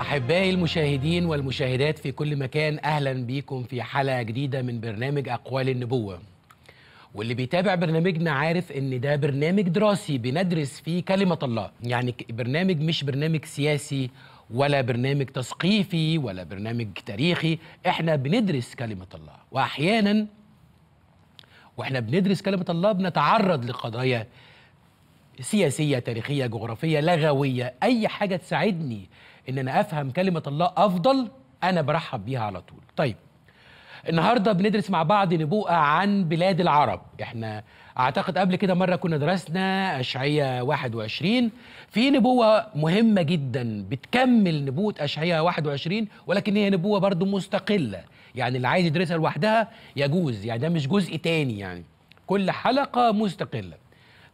أحبائي المشاهدين والمشاهدات في كل مكان أهلا بيكم في حلقة جديدة من برنامج أقوال النبوة واللي بيتابع برنامجنا عارف ان ده برنامج دراسي بندرس فيه كلمة الله يعني برنامج مش برنامج سياسي ولا برنامج تثقيفي ولا برنامج تاريخي احنا بندرس كلمة الله وأحيانا واحنا بندرس كلمة الله بنتعرض لقضايا سياسية تاريخية جغرافية لغوية أي حاجة تساعدني ان انا افهم كلمه الله افضل انا برحب بيها على طول طيب النهارده بندرس مع بعض نبوءه عن بلاد العرب احنا اعتقد قبل كده مره كنا درسنا اشعياء 21 في نبوه مهمه جدا بتكمل نبوه اشعياء 21 ولكن هي نبوه برضو مستقله يعني اللي عايز يدرسها لوحدها يجوز يعني ده مش جزء تاني يعني كل حلقه مستقله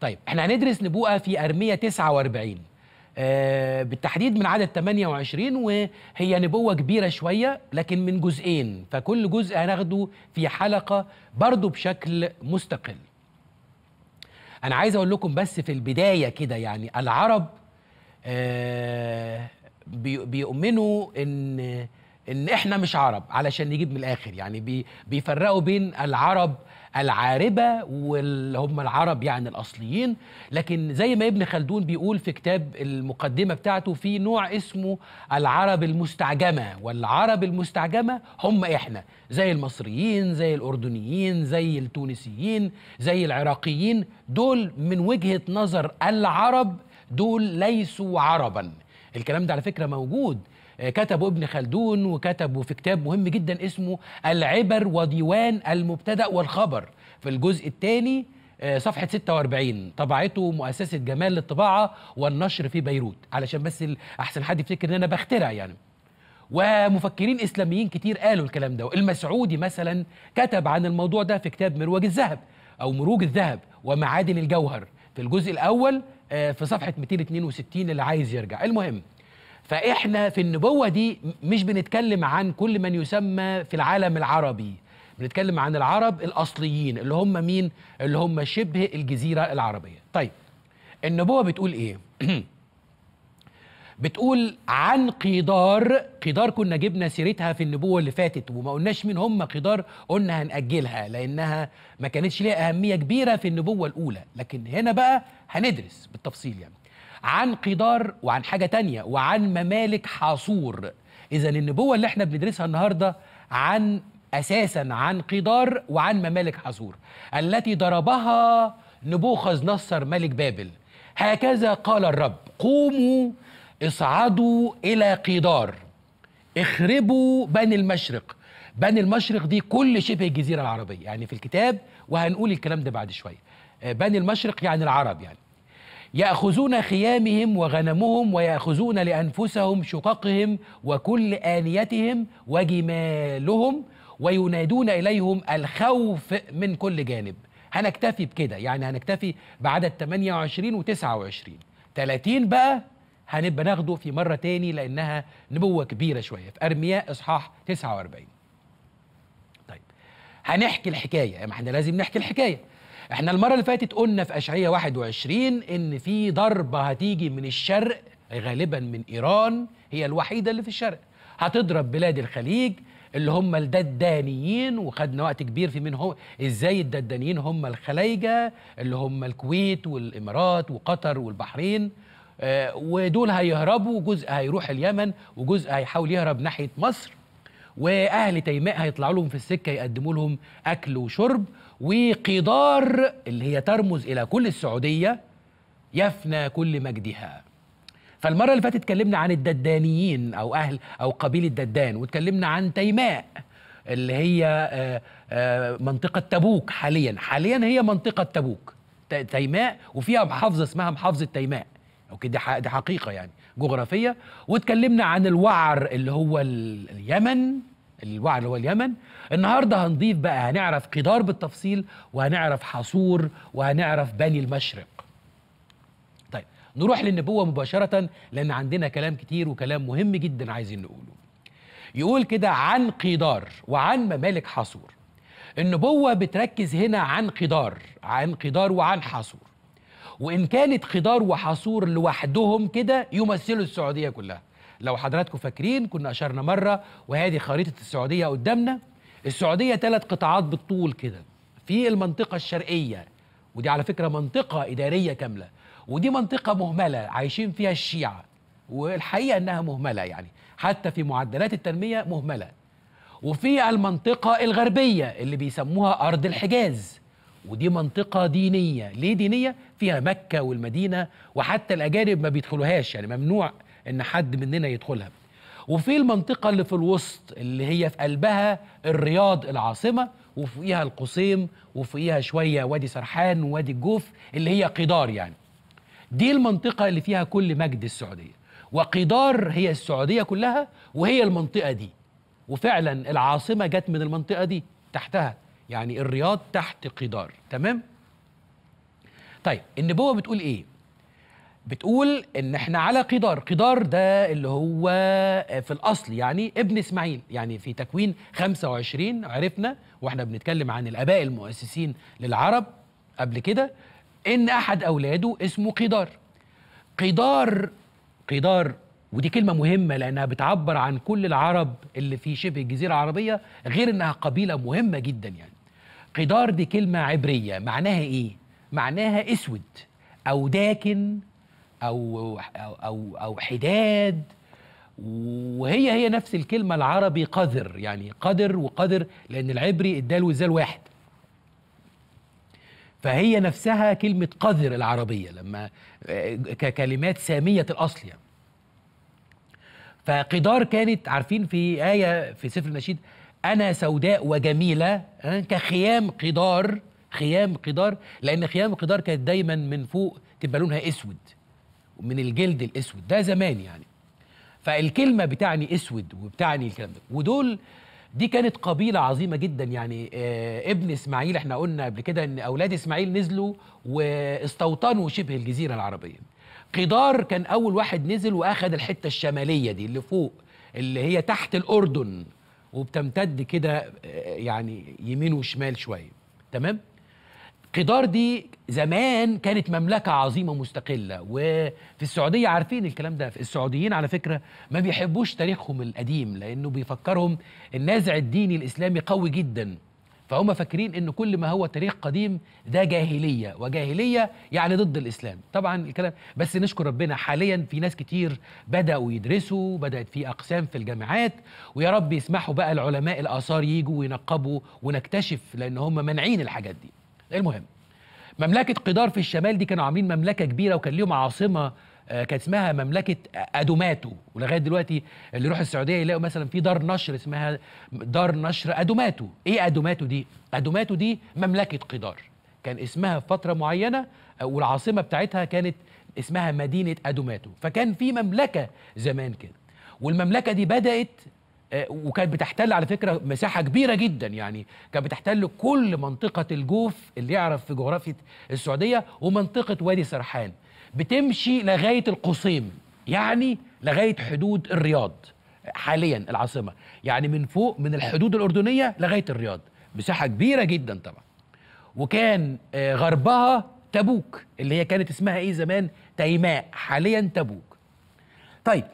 طيب احنا هندرس نبوءه في ارميه 49 آه، بالتحديد من عدد 28 وهي نبوة كبيرة شوية لكن من جزئين فكل جزء هناخده في حلقة برضو بشكل مستقل أنا عايز أقول لكم بس في البداية كده يعني العرب آه، بيؤمنوا إن إن إحنا مش عرب علشان نجيب من الآخر يعني بيفرقوا بين العرب العاربه واللي هم العرب يعني الاصليين لكن زي ما ابن خلدون بيقول في كتاب المقدمه بتاعته في نوع اسمه العرب المستعجمه والعرب المستعجمه هم احنا زي المصريين زي الاردنيين زي التونسيين زي العراقيين دول من وجهه نظر العرب دول ليسوا عربا الكلام ده على فكره موجود كتبه ابن خلدون وكتبه في كتاب مهم جدا اسمه العبر وديوان المبتدا والخبر في الجزء الثاني آه، صفحة 46 طبعته مؤسسة جمال للطباعة والنشر في بيروت علشان بس أحسن حد يفتكر إن أنا بخترع يعني ومفكرين إسلاميين كتير قالوا الكلام ده المسعودي مثلا كتب عن الموضوع ده في كتاب مروج الذهب أو مروج الذهب ومعادن الجوهر في الجزء الأول آه، في صفحة 262 اللي عايز يرجع المهم فإحنا في النبوة دي مش بنتكلم عن كل من يسمى في العالم العربي بنتكلم عن العرب الأصليين اللي هم مين؟ اللي هم شبه الجزيرة العربية طيب النبوة بتقول إيه؟ بتقول عن قيدار قيدار كنا جبنا سيرتها في النبوة اللي فاتت وما قلناش مين هم قيدار قلنا هنأجلها لأنها ما كانتش ليها أهمية كبيرة في النبوة الأولى لكن هنا بقى هندرس بالتفصيل يعني عن قدار وعن حاجة تانية وعن ممالك حاصور إذا النبوة اللي احنا بندرسها النهاردة عن أساسا عن قدار وعن ممالك حاصور التي ضربها نبوخذ نصر ملك بابل هكذا قال الرب قوموا اصعدوا إلى قدار اخربوا بني المشرق بني المشرق دي كل شبه الجزيرة العربية يعني في الكتاب وهنقول الكلام ده بعد شوية بني المشرق يعني العرب يعني يأخذون خيامهم وغنمهم ويأخذون لأنفسهم شققهم وكل آنيتهم وجمالهم وينادون إليهم الخوف من كل جانب هنكتفي بكده يعني هنكتفي بعدد 28 و 29 30 بقى هنبقى ناخده في مرة تاني لأنها نبوة كبيرة شوية في أرمياء إصحاح 49 طيب هنحكي الحكاية ما احنا لازم نحكي الحكاية احنا المرة اللي فاتت قلنا في اشعياء 21 إن في ضربة هتيجي من الشرق غالبا من إيران هي الوحيدة اللي في الشرق هتضرب بلاد الخليج اللي هم الددانيين وخدنا وقت كبير في منهم ازاي الددانيين هم الخلايجة اللي هم الكويت والإمارات وقطر والبحرين آه، ودول هيهربوا جزء هيروح اليمن وجزء هيحاول يهرب ناحية مصر واهل تيماء هيطلعوا لهم في السكه يقدموا لهم اكل وشرب وقدار اللي هي ترمز إلى كل السعودية يفنى كل مجدها فالمرة اللي فاتت اتكلمنا عن الددانيين أو أهل أو قبيلة ددان واتكلمنا عن تيماء اللي هي آه، آه، منطقة تبوك حاليا حاليا هي منطقة تبوك تيماء وفيها محافظة اسمها محافظة تيماء اوكي دي دي حقيقه يعني جغرافيه واتكلمنا عن الوعر اللي هو اليمن الوعي اللي هو اليمن النهارده هنضيف بقى هنعرف قدار بالتفصيل وهنعرف حصور وهنعرف بني المشرق طيب نروح للنبوة مباشرة لأن عندنا كلام كتير وكلام مهم جدا عايزين نقوله يقول كده عن قدار وعن ممالك حصور النبوة بتركز هنا عن قدار عن قدار وعن حصور وإن كانت قدار وحصور لوحدهم كده يمثلوا السعودية كلها لو حضراتكم فاكرين كنا اشرنا مره وهذه خريطه السعوديه قدامنا السعوديه ثلاث قطاعات بالطول كده في المنطقه الشرقيه ودي على فكره منطقه اداريه كامله ودي منطقه مهمله عايشين فيها الشيعه والحقيقه انها مهمله يعني حتى في معدلات التنميه مهمله وفي المنطقه الغربيه اللي بيسموها ارض الحجاز ودي منطقة دينية ليه دينية؟ فيها مكة والمدينة وحتى الأجانب ما بيدخلوهاش يعني ممنوع ان حد مننا يدخلها وفي المنطقه اللي في الوسط اللي هي في قلبها الرياض العاصمه وفوقيها القصيم وفوقيها شويه وادي سرحان ووادي الجوف اللي هي قدار يعني دي المنطقه اللي فيها كل مجد السعوديه وقدار هي السعوديه كلها وهي المنطقه دي وفعلا العاصمه جت من المنطقه دي تحتها يعني الرياض تحت قدار تمام طيب النبوه بتقول ايه بتقول ان احنا على قدار قدار ده اللي هو آه، في الاصل يعني ابن اسماعيل يعني في تكوين 25 عرفنا واحنا بنتكلم عن الاباء المؤسسين للعرب قبل كده ان احد اولاده اسمه قدار قدار قدار ودي كلمة مهمة لأنها بتعبر عن كل العرب اللي في شبه الجزيرة العربية غير إنها قبيلة مهمة جدا يعني قدار دي كلمة عبرية معناها إيه؟ معناها أسود أو داكن او او او, أو حداد وهي هي نفس الكلمه العربي قذر يعني قدر وقدر لان العبري الدال والزال واحد فهي نفسها كلمه قذر العربيه لما ككلمات ساميه الاصل يعني فقدار كانت عارفين في آية في سفر النشيد أنا سوداء وجميلة كخيام قدار خيام قدار لأن خيام قدار كانت دايما من فوق تبقى لونها أسود من الجلد الاسود ده زمان يعني فالكلمه بتعني اسود وبتعني الكلام ده ودول دي كانت قبيله عظيمه جدا يعني آه ابن اسماعيل احنا قلنا قبل كده ان اولاد اسماعيل نزلوا واستوطنوا شبه الجزيره العربيه قدار كان اول واحد نزل واخد الحته الشماليه دي اللي فوق اللي هي تحت الاردن وبتمتد كده آه، يعني يمين وشمال شويه تمام قدار دي زمان كانت مملكة عظيمة مستقلة وفي السعودية عارفين الكلام ده في السعوديين على فكرة ما بيحبوش تاريخهم القديم لأنه بيفكرهم النازع الديني الإسلامي قوي جدا فهم فاكرين ان كل ما هو تاريخ قديم ده جاهليه وجاهليه يعني ضد الاسلام طبعا الكلام بس نشكر ربنا حاليا في ناس كتير بداوا يدرسوا بدات في اقسام في الجامعات ويا رب يسمحوا بقى العلماء الاثار يجوا وينقبوا ونكتشف لان هم مانعين الحاجات دي المهم مملكه قدار في الشمال دي كانوا عاملين مملكه كبيره وكان ليهم عاصمه آه، كانت اسمها مملكه ادوماتو ولغايه دلوقتي اللي يروح السعوديه يلاقوا مثلا في دار نشر اسمها دار نشر ادوماتو ايه ادوماتو دي ادوماتو دي مملكه قدار كان اسمها في فتره معينه آه، والعاصمه بتاعتها كانت اسمها مدينه ادوماتو فكان في مملكه زمان كده والمملكه دي بدات آه، وكانت بتحتل على فكره مساحه كبيره جدا يعني كانت بتحتل كل منطقه الجوف اللي يعرف في جغرافيا السعوديه ومنطقه وادي سرحان بتمشي لغايه القصيم يعني لغايه حدود الرياض حاليا العاصمه يعني من فوق من الحدود الاردنيه لغايه الرياض مساحه كبيره جدا طبعا وكان آه، غربها تبوك اللي هي كانت اسمها ايه زمان تيماء حاليا تبوك طيب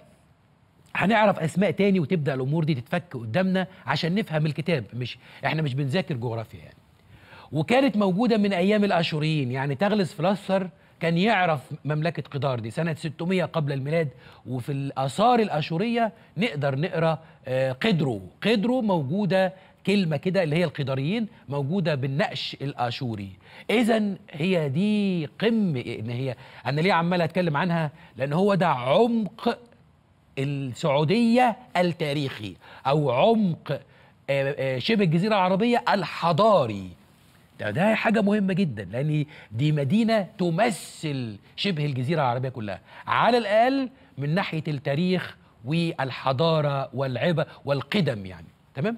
هنعرف اسماء تاني وتبدا الامور دي تتفك قدامنا عشان نفهم الكتاب مش احنا مش بنذاكر جغرافيا يعني وكانت موجوده من ايام الاشوريين يعني تغلس فلاسر كان يعرف مملكه قدار دي سنه 600 قبل الميلاد وفي الاثار الاشوريه نقدر نقرا آه، قدرو قدرو موجوده كلمة كده اللي هي القداريين موجودة بالنقش الآشوري إذا هي دي قمة إن هي أنا ليه عمال أتكلم عنها لأن هو ده عمق السعوديه التاريخي او عمق آه، آه، شبه الجزيره العربيه الحضاري ده, ده حاجه مهمه جدا لان دي مدينه تمثل شبه الجزيره العربيه كلها على الاقل من ناحيه التاريخ والحضاره والعبه والقدم يعني تمام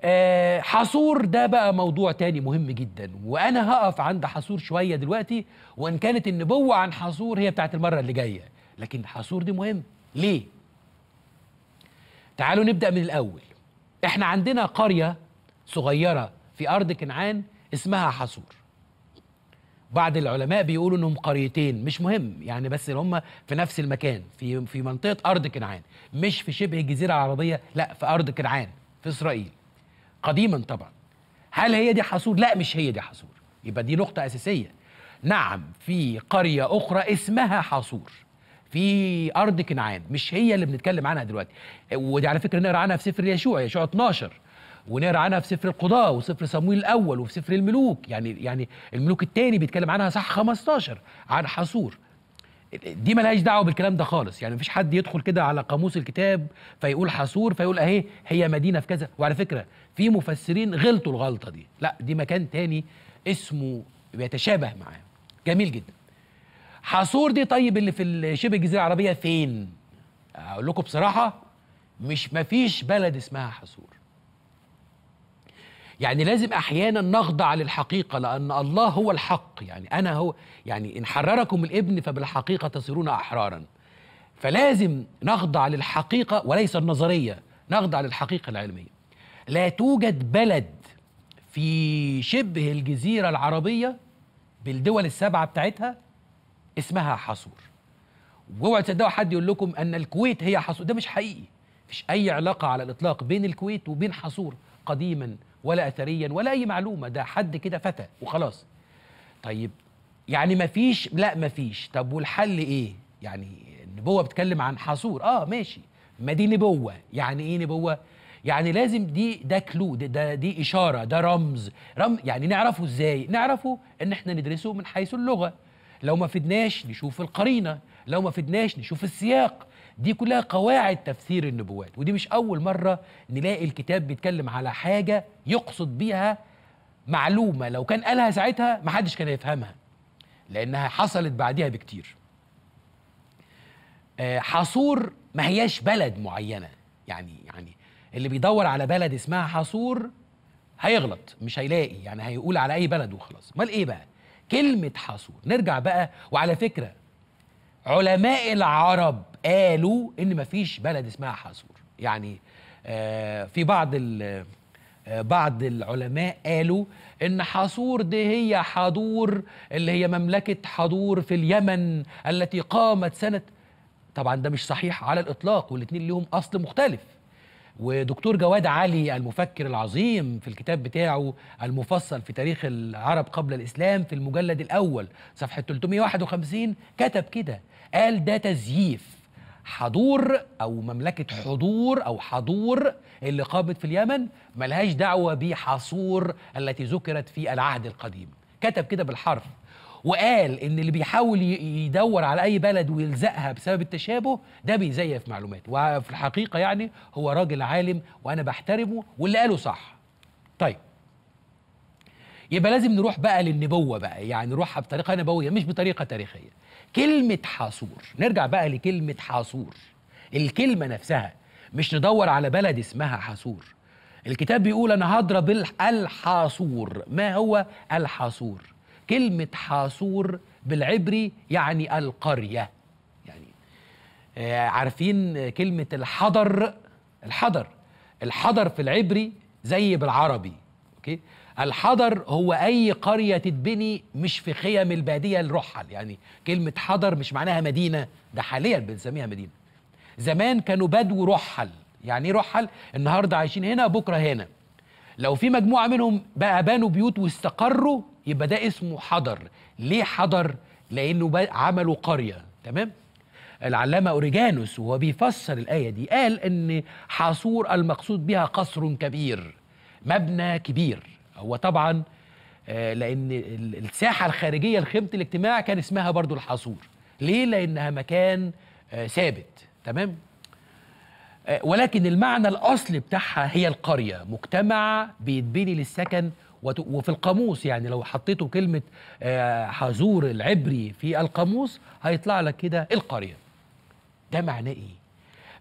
آه، حصور ده بقى موضوع تاني مهم جدا وانا هقف عند حصور شويه دلوقتي وان كانت النبوه عن حصور هي بتاعت المره اللي جايه لكن حصور دي مهم ليه؟ تعالوا نبدأ من الأول احنا عندنا قرية صغيرة في أرض كنعان اسمها حصور بعض العلماء بيقولوا انهم قريتين مش مهم يعني بس هم في نفس المكان في في منطقه ارض كنعان مش في شبه الجزيره العربيه لا في ارض كنعان في اسرائيل قديما طبعا هل هي دي حصور لا مش هي دي حصور يبقى دي نقطه اساسيه نعم في قريه اخرى اسمها حصور في ارض كنعان مش هي اللي بنتكلم عنها دلوقتي ودي على فكره نقرا عنها في سفر يشوع يشوع 12 ونقرا عنها في سفر القضاة وسفر صمويل الاول وفي سفر الملوك يعني يعني الملوك الثاني بيتكلم عنها صح 15 عن حصور دي ملهاش دعوه بالكلام ده خالص يعني مفيش حد يدخل كده على قاموس الكتاب فيقول حصور فيقول اهي هي مدينه في كذا وعلى فكره في مفسرين غلطوا الغلطه دي لا دي مكان تاني اسمه بيتشابه معاه جميل جدا حصور دي طيب اللي في شبه الجزيره العربيه فين اقول لكم بصراحه مش مفيش بلد اسمها حصور يعني لازم احيانا نخضع للحقيقه لان الله هو الحق يعني انا هو يعني ان حرركم الابن فبالحقيقه تصيرون احرارا فلازم نخضع للحقيقه وليس النظريه نخضع للحقيقه العلميه لا توجد بلد في شبه الجزيره العربيه بالدول السبعه بتاعتها اسمها حصور واوعوا تصدقوا حد يقول لكم ان الكويت هي حصور ده مش حقيقي مفيش اي علاقه على الاطلاق بين الكويت وبين حصور قديما ولا اثريا ولا اي معلومه ده حد كده فتى وخلاص طيب يعني مفيش لا مفيش طب والحل ايه يعني النبوه بتتكلم عن حصور اه ماشي ما دي نبوه يعني ايه نبوه يعني لازم دي ده كلو ده, ده دي اشاره ده رمز رمز يعني نعرفه ازاي نعرفه ان احنا ندرسه من حيث اللغه لو ما فدناش نشوف القرينه لو ما فدناش نشوف السياق دي كلها قواعد تفسير النبوات ودي مش اول مره نلاقي الكتاب بيتكلم على حاجه يقصد بيها معلومه لو كان قالها ساعتها ما حدش كان هيفهمها لانها حصلت بعدها بكتير آه، حصور ما هياش بلد معينه يعني يعني اللي بيدور على بلد اسمها حصور هيغلط مش هيلاقي يعني هيقول على اي بلد وخلاص امال ايه بقى كلمة حصور نرجع بقى وعلى فكرة علماء العرب قالوا إن مفيش بلد اسمها حصور يعني آه، في بعض آه، بعض العلماء قالوا ان حصور دي هي حضور اللي هي مملكه حضور في اليمن التي قامت سنه طبعا ده مش صحيح على الاطلاق والاتنين ليهم اصل مختلف ودكتور جواد علي المفكر العظيم في الكتاب بتاعه المفصل في تاريخ العرب قبل الإسلام في المجلد الأول صفحة 351 كتب كده قال ده تزييف حضور أو مملكة حضور أو حضور اللي قامت في اليمن ملهاش دعوة بحصور التي ذكرت في العهد القديم كتب كده بالحرف وقال ان اللي بيحاول يدور على اي بلد ويلزقها بسبب التشابه ده بيزيف معلومات وفي الحقيقه يعني هو راجل عالم وانا بحترمه واللي قاله صح طيب يبقى لازم نروح بقى للنبوه بقى يعني نروحها بطريقه نبويه مش بطريقه تاريخيه كلمه حاصور نرجع بقى لكلمه حاصور الكلمه نفسها مش ندور على بلد اسمها حاصور الكتاب بيقول انا هضرب الحاصور ما هو الحاصور كلمة حاصور بالعبري يعني القرية يعني آه، عارفين كلمة الحضر الحضر الحضر في العبري زي بالعربي اوكي الحضر هو اي قريه تتبني مش في خيم الباديه الرحل يعني كلمه حضر مش معناها مدينه ده حاليا بنسميها مدينه زمان كانوا بدو رحل يعني ايه رحل النهارده عايشين هنا بكره هنا لو في مجموعه منهم بقى بانوا بيوت واستقروا يبقى ده اسمه حضر ليه حضر لانه عملوا قريه تمام العلامة أوريجانوس وهو بيفسر الآية دي قال إن حاصور المقصود بها قصر كبير مبنى كبير هو طبعا آه، لأن الساحة الخارجية لخيمة الاجتماع كان اسمها برضو الحاصور ليه؟ لأنها مكان آه، ثابت تمام؟ آه، ولكن المعنى الأصلي بتاعها هي القرية مجتمع بيتبني للسكن وفي القاموس يعني لو حطيتوا كلمة آه، حزور العبري في القاموس هيطلع لك كده القرية ده معناه إيه؟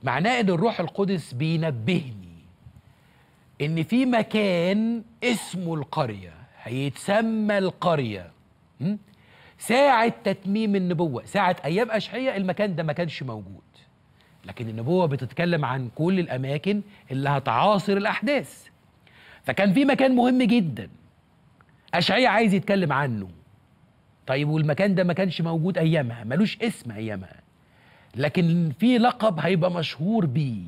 معناه إن الروح القدس بينبهني إن في مكان اسمه القرية هيتسمى القرية ساعة تتميم النبوة ساعة أيام أشعية المكان ده ما كانش موجود لكن النبوة بتتكلم عن كل الأماكن اللي هتعاصر الأحداث فكان في مكان مهم جدا اشعيا عايز يتكلم عنه طيب والمكان ده ما كانش موجود أيامها ملوش اسم أيامها لكن في لقب هيبقى مشهور بيه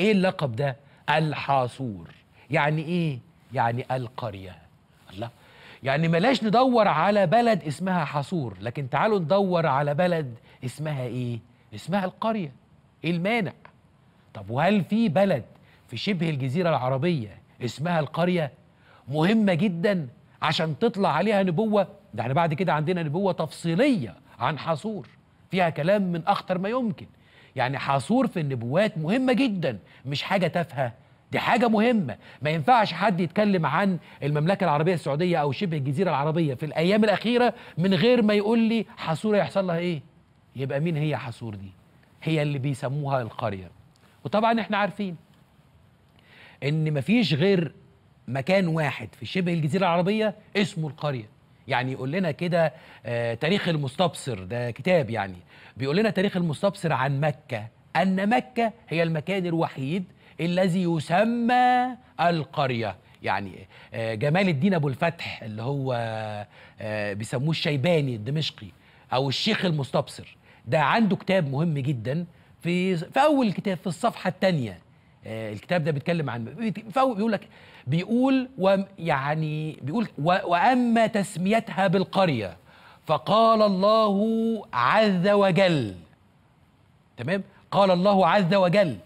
ايه اللقب ده الحاصور يعني ايه يعني القريه الله يعني ملاش ندور على بلد اسمها حاصور لكن تعالوا ندور على بلد اسمها ايه اسمها القريه ايه المانع طب وهل في بلد في شبه الجزيره العربيه اسمها القرية مهمة جدا عشان تطلع عليها نبوة ده احنا بعد كده عندنا نبوة تفصيلية عن حصور فيها كلام من أخطر ما يمكن يعني حصور في النبوات مهمة جدا مش حاجة تافهة دي حاجة مهمة ما ينفعش حد يتكلم عن المملكة العربية السعودية أو شبه الجزيرة العربية في الأيام الأخيرة من غير ما يقول لي حصور هيحصل لها إيه يبقى مين هي حصور دي هي اللي بيسموها القرية وطبعا احنا عارفين ان مفيش غير مكان واحد في شبه الجزيره العربيه اسمه القريه يعني يقول لنا كده آه تاريخ المستبصر ده كتاب يعني بيقول لنا تاريخ المستبصر عن مكه ان مكه هي المكان الوحيد الذي يسمى القريه يعني آه جمال الدين ابو الفتح اللي هو آه بيسموه الشيباني الدمشقي او الشيخ المستبصر ده عنده كتاب مهم جدا في في اول كتاب في الصفحه الثانيه آه، الكتاب ده بيتكلم عن بيقول لك بيقول يعني بيقول واما تسميتها بالقريه فقال الله عز وجل تمام قال الله عز وجل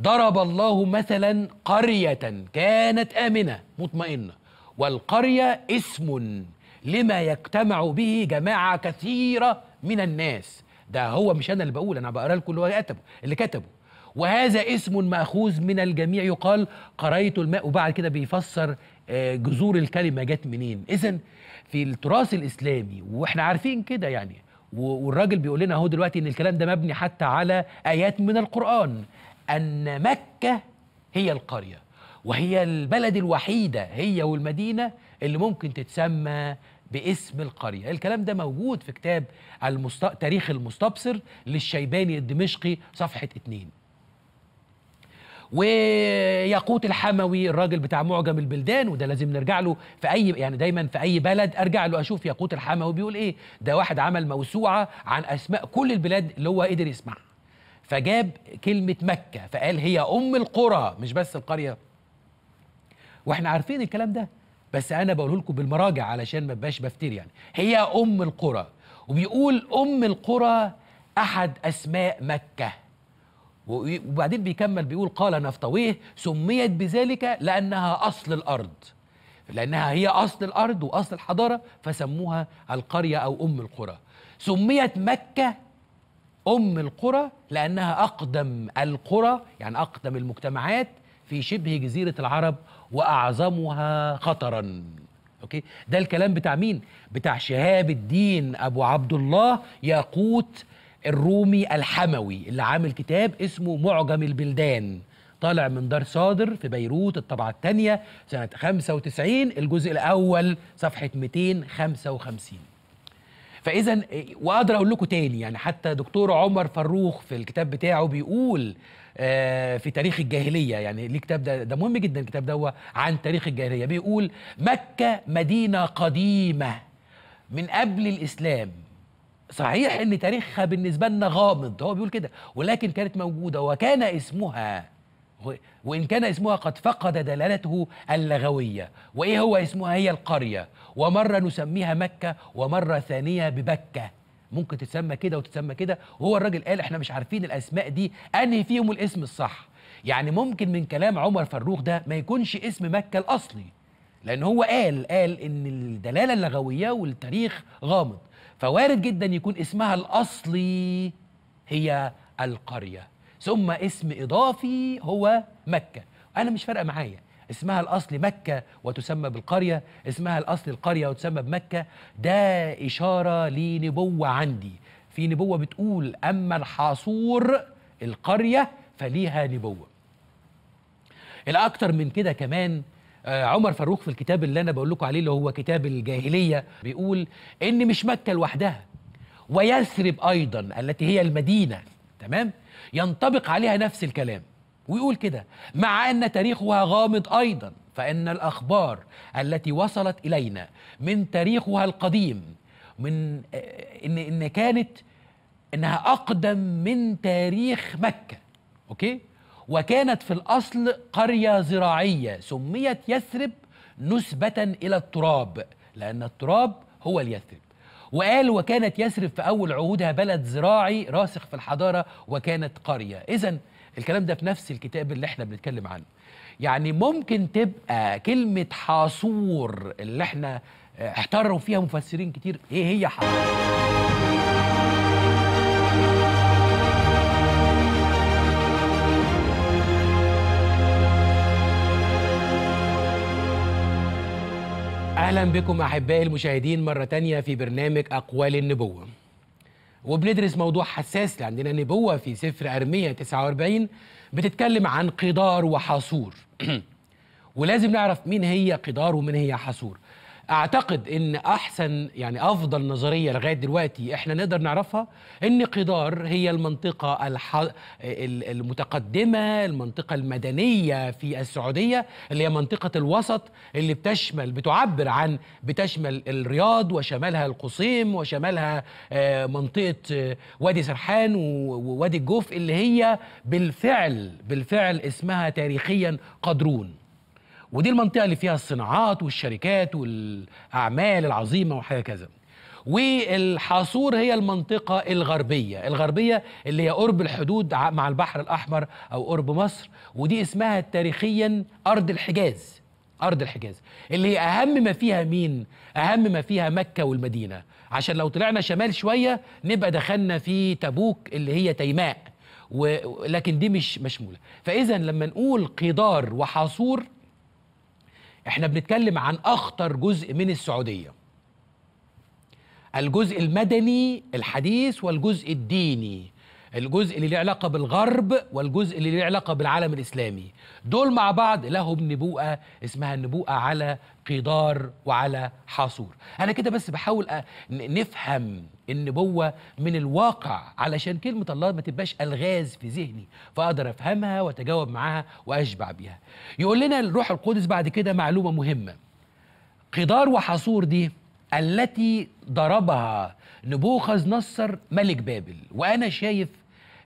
ضرب الله مثلا قريه كانت امنه مطمئنه والقريه اسم لما يجتمع به جماعه كثيره من الناس ده هو مش انا اللي بقول انا بقرا لكم اللي كتبه اللي كتبه وهذا اسم مأخوذ من الجميع يقال قريت الماء وبعد كده بيفسر آه، جذور الكلمة جت منين إذا في التراث الإسلامي وإحنا عارفين كده يعني والراجل بيقول لنا اهو دلوقتي ان الكلام ده مبني حتى على ايات من القران ان مكه هي القريه وهي البلد الوحيده هي والمدينه اللي ممكن تتسمى باسم القريه الكلام ده موجود في كتاب المست... تاريخ المستبصر للشيباني الدمشقي صفحه 2 وياقوت الحموي الراجل بتاع معجم البلدان وده لازم نرجع له في اي يعني دايما في اي بلد ارجع له اشوف ياقوت الحموي بيقول ايه ده واحد عمل موسوعه عن اسماء كل البلاد اللي هو قدر يسمعها فجاب كلمه مكه فقال هي ام القرى مش بس القريه واحنا عارفين الكلام ده بس انا بقوله لكم بالمراجع علشان ما بقاش بفتري يعني هي ام القرى وبيقول ام القرى احد اسماء مكه وبعدين بيكمل بيقول قال نفطويه سميت بذلك لأنها أصل الأرض لأنها هي أصل الأرض وأصل الحضارة فسموها القرية أو أم القرى سميت مكة أم القرى لأنها أقدم القرى يعني أقدم المجتمعات في شبه جزيرة العرب وأعظمها خطرا أوكي ده الكلام بتاع مين؟ بتاع شهاب الدين أبو عبد الله ياقوت الرومي الحموي اللي عامل كتاب اسمه معجم البلدان طالع من دار صادر في بيروت الطبعة الثانية سنة 95 الجزء الأول صفحة 255 فإذا وأقدر أقول لكم تاني يعني حتى دكتور عمر فروخ في الكتاب بتاعه بيقول آه، في تاريخ الجاهلية يعني ليه كتاب ده ده مهم جدا الكتاب ده هو عن تاريخ الجاهلية بيقول مكة مدينة قديمة من قبل الإسلام صحيح ان تاريخها بالنسبه لنا غامض هو بيقول كده ولكن كانت موجوده وكان اسمها وان كان اسمها قد فقد دلالته اللغويه وايه هو اسمها هي القريه ومره نسميها مكه ومره ثانيه ببكه ممكن تتسمى كده وتتسمى كده وهو الراجل قال احنا مش عارفين الاسماء دي انهي فيهم الاسم الصح يعني ممكن من كلام عمر فاروق ده ما يكونش اسم مكه الاصلي لان هو قال قال ان الدلاله اللغويه والتاريخ غامض فوارد جدا يكون اسمها الاصلي هي القريه ثم اسم اضافي هو مكه انا مش فارقه معايا اسمها الاصلي مكه وتسمى بالقريه اسمها الاصلي القريه وتسمى بمكه ده اشاره لنبوه عندي في نبوه بتقول اما الحاصور القريه فليها نبوه الاكثر من كده كمان آه، عمر فاروق في الكتاب اللي انا بقول لكم عليه اللي هو كتاب الجاهليه بيقول ان مش مكه لوحدها ويثرب ايضا التي هي المدينه تمام ينطبق عليها نفس الكلام ويقول كده مع ان تاريخها غامض ايضا فان الاخبار التي وصلت الينا من تاريخها القديم من آه، ان ان كانت انها اقدم من تاريخ مكه اوكي وكانت في الأصل قرية زراعية سميت يثرب نسبة إلى التراب لأن التراب هو اليثرب وقال وكانت يثرب في أول عهودها بلد زراعي راسخ في الحضارة وكانت قرية إذا الكلام ده في نفس الكتاب اللي احنا بنتكلم عنه يعني ممكن تبقى كلمة حاصور اللي احنا احتروا فيها مفسرين كتير ايه هي حاصور اهلا بكم احبائي المشاهدين مره تانية في برنامج اقوال النبوه وبندرس موضوع حساس عندنا النبوه في سفر ارميا 49 بتتكلم عن قدار وحصور ولازم نعرف مين هي قدار ومين هي حصور اعتقد ان احسن يعني افضل نظريه لغايه دلوقتي احنا نقدر نعرفها ان قدار هي المنطقه الح... المتقدمه المنطقه المدنيه في السعوديه اللي هي منطقه الوسط اللي بتشمل بتعبر عن بتشمل الرياض وشمالها القصيم وشمالها آه، منطقه آه، وادي سرحان ووادي الجوف اللي هي بالفعل بالفعل اسمها تاريخيا قدرون ودي المنطقه اللي فيها الصناعات والشركات والاعمال العظيمه وهكذا والحاصور هي المنطقة الغربية الغربية اللي هي قرب الحدود مع البحر الأحمر أو قرب مصر ودي اسمها تاريخيا أرض الحجاز أرض الحجاز اللي هي أهم ما فيها مين؟ أهم ما فيها مكة والمدينة عشان لو طلعنا شمال شوية نبقى دخلنا في تبوك اللي هي تيماء ولكن دي مش مشمولة فإذا لما نقول قدار وحاصور احنا بنتكلم عن اخطر جزء من السعوديه الجزء المدني الحديث والجزء الديني الجزء اللي له علاقه بالغرب والجزء اللي له علاقه بالعالم الاسلامي دول مع بعض لهم نبوءه اسمها النبوءه على قدار وعلى حاصور انا كده بس بحاول نفهم النبوه من الواقع علشان كلمه الله ما تبقاش الغاز في ذهني فاقدر افهمها واتجاوب معاها واشبع بيها يقول لنا الروح القدس بعد كده معلومه مهمه قدار وحاصور دي التي ضربها نبوخذ نصر ملك بابل وانا شايف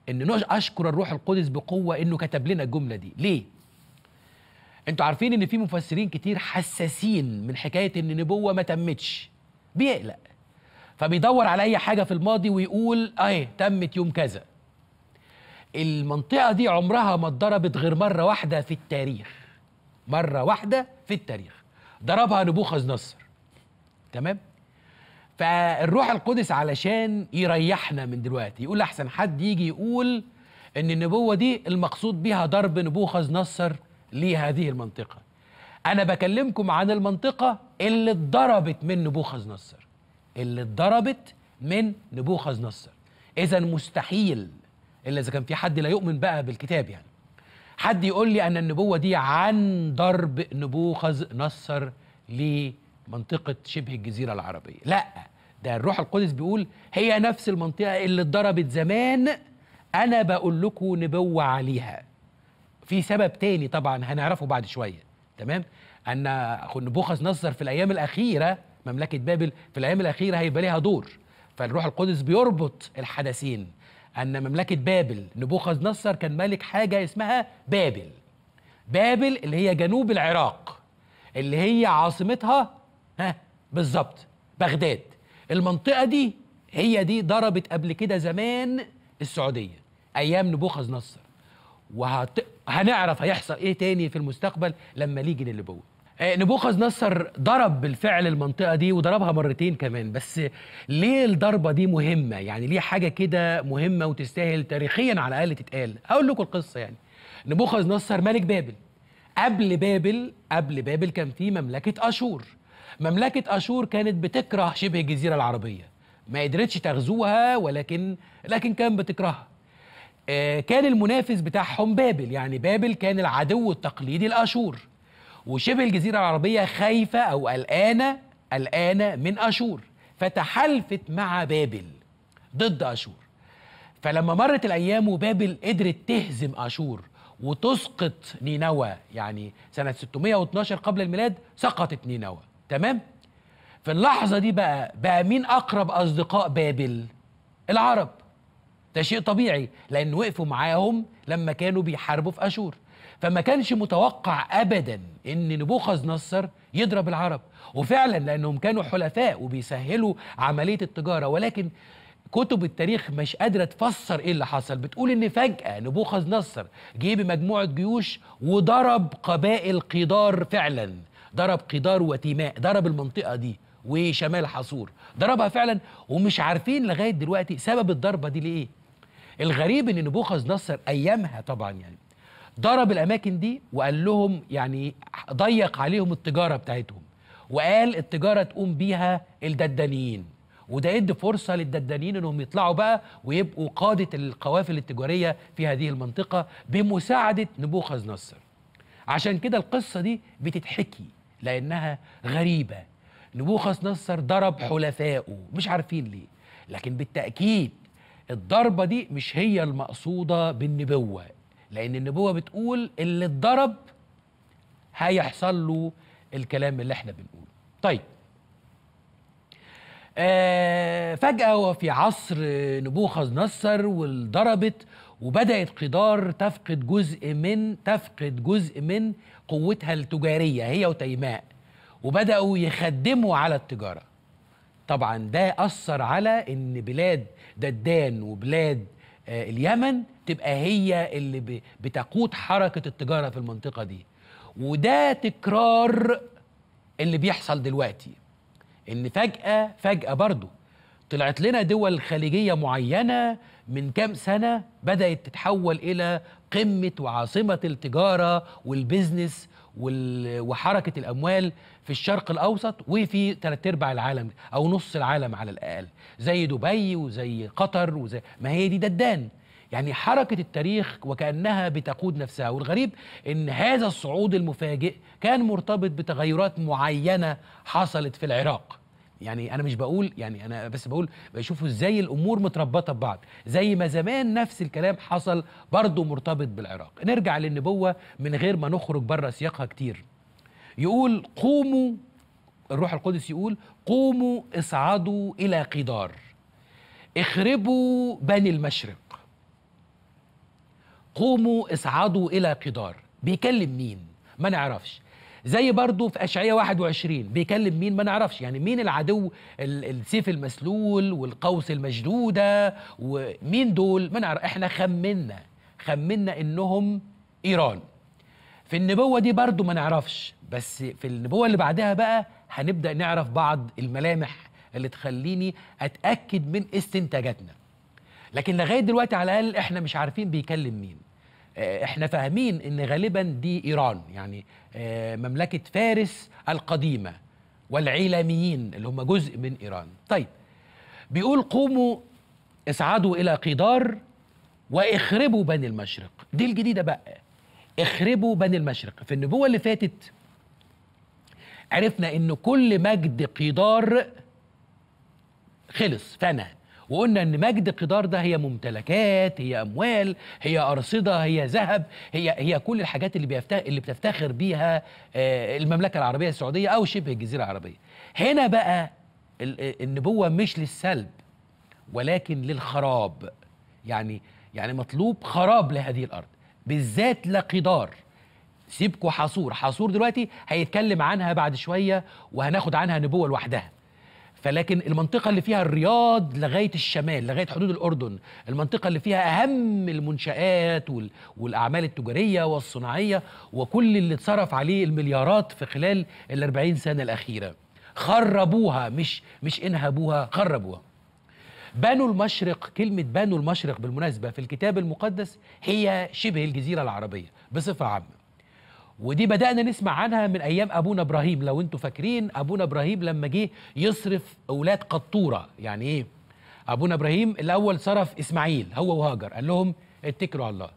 ان اشكر الروح القدس بقوه انه كتب لنا الجمله دي ليه انتوا عارفين ان في مفسرين كتير حساسين من حكايه ان نبوه ما تمتش بيقلق فبيدور على اي حاجه في الماضي ويقول اهي تمت يوم كذا المنطقه دي عمرها ما اتضربت غير مره واحده في التاريخ مره واحده في التاريخ ضربها نبوخذ نصر تمام فالروح القدس علشان يريحنا من دلوقتي يقول احسن حد يجي يقول ان النبوه دي المقصود بيها ضرب نبوخذ نصر لهذه المنطقة أنا بكلمكم عن المنطقة اللي اتضربت من نبوخذ نصر اللي اتضربت من نبوخذ نصر إذا مستحيل إلا إذا كان في حد لا يؤمن بقى بالكتاب يعني حد يقول لي أن النبوة دي عن ضرب نبوخذ نصر لمنطقة شبه الجزيرة العربية لأ ده الروح القدس بيقول هي نفس المنطقة اللي اتضربت زمان أنا بقول لكم نبوة عليها في سبب تاني طبعا هنعرفه بعد شويه تمام ان نبوخذ نصر في الايام الاخيره مملكه بابل في الايام الاخيره هيبقى ليها دور فالروح القدس بيربط الحدثين ان مملكه بابل نبوخذ نصر كان ملك حاجه اسمها بابل بابل اللي هي جنوب العراق اللي هي عاصمتها ها بالظبط بغداد المنطقه دي هي دي ضربت قبل كده زمان السعوديه ايام نبوخذ نصر وهنعرف هيحصل ايه تاني في المستقبل لما نيجي للنبوه آه، نبوخذ نصر ضرب بالفعل المنطقة دي وضربها مرتين كمان بس ليه الضربة دي مهمة يعني ليه حاجة كده مهمة وتستاهل تاريخيا على الأقل تتقال أقول لكم القصة يعني نبوخذ نصر ملك بابل قبل بابل قبل بابل كان في مملكة أشور مملكة أشور كانت بتكره شبه الجزيرة العربية ما قدرتش تغزوها ولكن لكن كان بتكرهها آه، كان المنافس بتاعهم بابل يعني بابل كان العدو التقليدي لأشور وشبه الجزيرة العربية خايفة أو قلقانة قلقانة من أشور فتحالفت مع بابل ضد أشور فلما مرت الأيام وبابل قدرت تهزم أشور وتسقط نينوى يعني سنة 612 قبل الميلاد سقطت نينوى تمام؟ في اللحظة دي بقى بقى مين أقرب أصدقاء بابل؟ العرب ده شيء طبيعي لان وقفوا معاهم لما كانوا بيحاربوا في اشور فما كانش متوقع ابدا ان نبوخذ نصر يضرب العرب وفعلا لانهم كانوا حلفاء وبيسهلوا عمليه التجاره ولكن كتب التاريخ مش قادرة تفسر ايه اللي حصل بتقول ان فجأة نبوخذ نصر جه بمجموعة جيوش وضرب قبائل قدار فعلا ضرب قدار وتيماء ضرب المنطقة دي وشمال حصور ضربها فعلا ومش عارفين لغاية دلوقتي سبب الضربة دي ليه الغريب ان نبوخذ نصر ايامها طبعا يعني ضرب الاماكن دي وقال لهم يعني ضيق عليهم التجاره بتاعتهم وقال التجاره تقوم بيها الددانيين وده ادى فرصه للددانيين انهم يطلعوا بقى ويبقوا قاده القوافل التجاريه في هذه المنطقه بمساعده نبوخذ نصر عشان كده القصه دي بتتحكي لانها غريبه نبوخذ نصر ضرب حلفائه مش عارفين ليه لكن بالتاكيد الضربة دي مش هي المقصودة بالنبوة لأن النبوة بتقول اللي اتضرب هيحصل له الكلام اللي احنا بنقوله طيب آه فجأة وفي عصر نبوخذ نصر والضربت وبدأت قدار تفقد جزء من تفقد جزء من قوتها التجارية هي وتيماء وبدأوا يخدموا على التجارة طبعا ده اثر على ان بلاد ددان وبلاد آه، اليمن تبقى هي اللي بتقود حركه التجاره في المنطقه دي وده تكرار اللي بيحصل دلوقتي ان فجاه فجاه برضه طلعت لنا دول خليجيه معينه من كام سنه بدات تتحول الى قمه وعاصمه التجاره والبزنس وحركه الاموال في الشرق الاوسط وفي ثلاث ارباع العالم او نص العالم على الاقل زي دبي وزي قطر وزي ما هي دي ددان يعني حركة التاريخ وكأنها بتقود نفسها والغريب أن هذا الصعود المفاجئ كان مرتبط بتغيرات معينة حصلت في العراق يعني انا مش بقول يعني انا بس بقول بشوفوا ازاي الامور متربطه ببعض زي ما زمان نفس الكلام حصل برضه مرتبط بالعراق نرجع للنبوه من غير ما نخرج بره سياقها كتير يقول قوموا الروح القدس يقول قوموا اصعدوا الى قدار اخربوا بني المشرق قوموا اصعدوا الى قدار بيكلم مين ما نعرفش زي برضه في أشعية 21 بيكلم مين ما نعرفش يعني مين العدو السيف المسلول والقوس المشدوده ومين دول ما نعرف احنا خمنا خمنا انهم ايران في النبوه دي برضه ما نعرفش بس في النبوه اللي بعدها بقى هنبدا نعرف بعض الملامح اللي تخليني اتاكد من استنتاجاتنا لكن لغايه دلوقتي على الاقل احنا مش عارفين بيكلم مين آه، احنا فاهمين ان غالبا دي ايران يعني آه، مملكه فارس القديمه والعلاميين اللي هم جزء من ايران طيب بيقول قوموا اصعدوا الى قيدار واخربوا بني المشرق دي الجديده بقى اخربوا بني المشرق في النبوه اللي فاتت عرفنا ان كل مجد قيدار خلص فنى وقلنا ان مجد قدار ده هي ممتلكات هي اموال هي ارصده هي ذهب هي هي كل الحاجات اللي اللي بتفتخر بيها آه، المملكه العربيه السعوديه او شبه الجزيره العربيه هنا بقى النبوه مش للسلب ولكن للخراب يعني يعني مطلوب خراب لهذه الارض بالذات لقدار سيبكوا حصور حصور دلوقتي هيتكلم عنها بعد شويه وهناخد عنها نبوه لوحدها فلكن المنطقة اللي فيها الرياض لغاية الشمال لغاية حدود الأردن المنطقة اللي فيها أهم المنشآت والأعمال التجارية والصناعية وكل اللي اتصرف عليه المليارات في خلال الأربعين سنة الأخيرة خربوها مش مش انهبوها خربوها بنو المشرق كلمة بنو المشرق بالمناسبة في الكتاب المقدس هي شبه الجزيرة العربية بصفة عامة ودي بدأنا نسمع عنها من أيام أبونا إبراهيم لو أنتوا فاكرين أبونا إبراهيم لما جه يصرف أولاد قطورة يعني إيه؟ أبونا إبراهيم الأول صرف إسماعيل هو وهاجر قال لهم اتكلوا على الله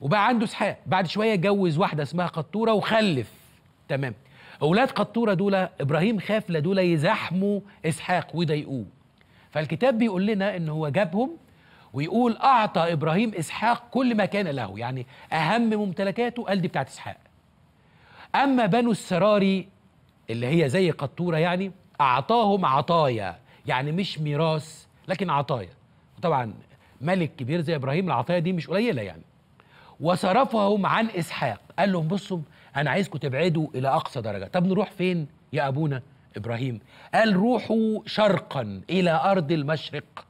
وبقى عنده إسحاق بعد شوية اتجوز واحدة اسمها قطورة وخلف تمام أولاد قطورة دول إبراهيم خاف لدول يزحموا يزاحموا إسحاق ويضايقوه فالكتاب بيقول لنا إن هو جابهم ويقول أعطى إبراهيم إسحاق كل ما كان له يعني أهم ممتلكاته قال دي بتاعت إسحاق أما بنو السراري اللي هي زي قطورة يعني أعطاهم عطايا يعني مش ميراث لكن عطايا طبعا ملك كبير زي إبراهيم العطايا دي مش قليلة يعني وصرفهم عن إسحاق قال لهم بصوا أنا عايزكم تبعدوا إلى أقصى درجة طب نروح فين يا أبونا إبراهيم قال روحوا شرقا إلى أرض المشرق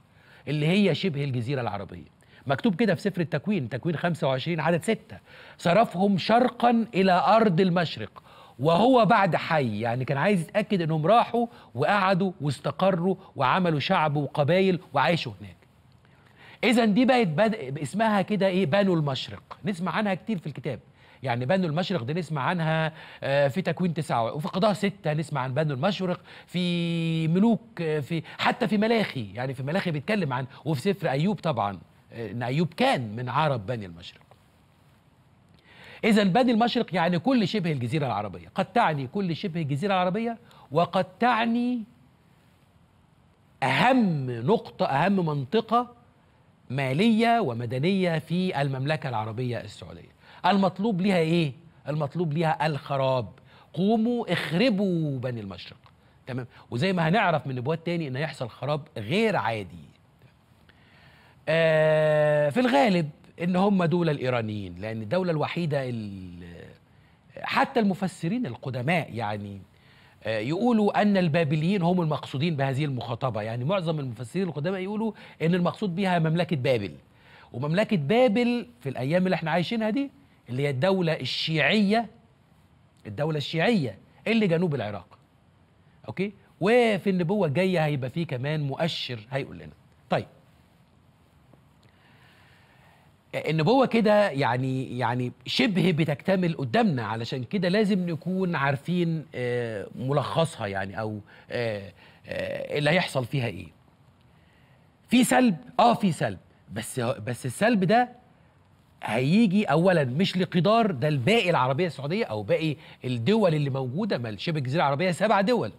اللي هي شبه الجزيرة العربية مكتوب كده في سفر التكوين تكوين 25 عدد 6 صرفهم شرقا إلى أرض المشرق وهو بعد حي يعني كان عايز يتأكد أنهم راحوا وقعدوا واستقروا وعملوا شعب وقبايل وعايشوا هناك إذا دي بقت بد... اسمها كده إيه بنو المشرق نسمع عنها كتير في الكتاب يعني بنو المشرق دي نسمع عنها آه، في تكوين تسعة وفي قضاء ستة نسمع عن بنو المشرق في ملوك آه، في حتى في ملاخي يعني في ملاخي بيتكلم عن وفي سفر أيوب طبعا ان ايوب كان من عرب بني المشرق اذا بني المشرق يعني كل شبه الجزيره العربيه قد تعني كل شبه الجزيره العربيه وقد تعني اهم نقطه اهم منطقه ماليه ومدنيه في المملكه العربيه السعوديه المطلوب ليها ايه المطلوب ليها الخراب قوموا اخربوا بني المشرق تمام وزي ما هنعرف من نبوات تاني ان هيحصل خراب غير عادي آه، في الغالب ان هم دول الايرانيين لان الدوله الوحيده حتى المفسرين القدماء يعني آه، يقولوا ان البابليين هم المقصودين بهذه المخاطبه يعني معظم المفسرين القدماء يقولوا ان المقصود بها مملكه بابل ومملكه بابل في الايام اللي احنا عايشينها دي اللي هي الدوله الشيعيه الدوله الشيعيه اللي جنوب العراق اوكي وفي النبوه الجايه هيبقى فيه كمان مؤشر هيقول لنا طيب النبوة كده يعني يعني شبه بتكتمل قدامنا علشان كده لازم نكون عارفين آه، ملخصها يعني أو آه، آه، اللي هيحصل فيها إيه. في سلب؟ آه في سلب بس بس السلب ده هيجي اولا مش لقدار ده الباقي العربيه السعوديه او باقي الدول اللي موجوده ما شبه الجزيره العربيه سبع دول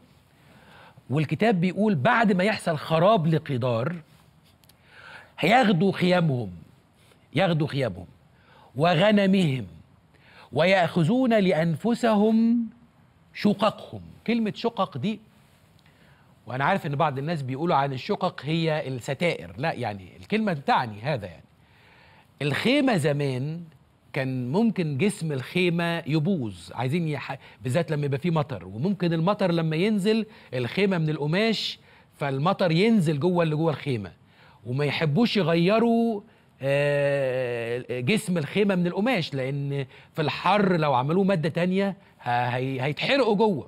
والكتاب بيقول بعد ما يحصل خراب لقدار هياخدوا خيامهم يغدو خيامهم وغنمهم ويأخذون لأنفسهم شققهم كلمة شقق دي وأنا عارف إن بعض الناس بيقولوا عن الشقق هي الستائر لا يعني الكلمة تعني هذا يعني الخيمة زمان كان ممكن جسم الخيمة يبوظ عايزين يح... بالذات لما يبقى فيه مطر وممكن المطر لما ينزل الخيمة من القماش فالمطر ينزل جوه اللي جوه الخيمة وما يحبوش يغيروا آه، جسم الخيمه من القماش لان في الحر لو عملوه ماده تانية هيتحرقوا جوه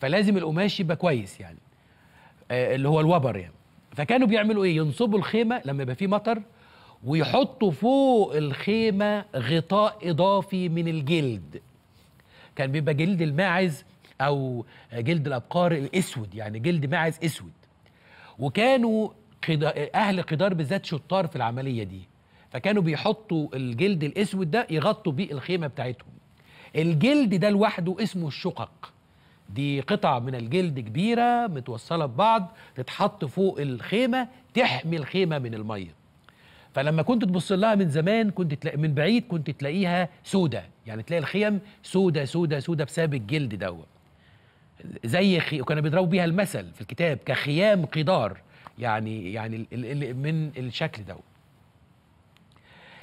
فلازم القماش يبقى كويس يعني آه، اللي هو الوبر يعني فكانوا بيعملوا ايه ينصبوا الخيمه لما يبقى فيه مطر ويحطوا فوق الخيمه غطاء اضافي من الجلد كان بيبقى جلد الماعز او جلد الابقار الاسود يعني جلد ماعز اسود وكانوا اهل قدار بالذات شطار في العمليه دي فكانوا بيحطوا الجلد الاسود ده يغطوا بيه الخيمه بتاعتهم الجلد ده لوحده اسمه الشقق دي قطع من الجلد كبيره متوصله ببعض تتحط فوق الخيمه تحمي الخيمه من الميه فلما كنت تبص لها من زمان كنت تلاقي من بعيد كنت تلاقيها سودة يعني تلاقي الخيم سودة سودة سودة بسبب الجلد دوت زي خي... وكانوا بيضربوا بيها المثل في الكتاب كخيام قدار يعني يعني من الشكل دوت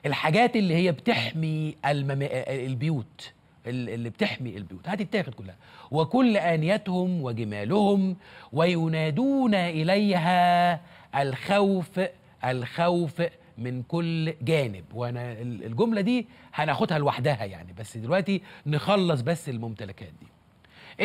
الحاجات اللي هي بتحمي المم... البيوت اللي بتحمي البيوت هتتاخد كلها وكل آنيتهم وجمالهم وينادون إليها الخوف الخوف من كل جانب وانا الجمله دي هناخدها لوحدها يعني بس دلوقتي نخلص بس الممتلكات دي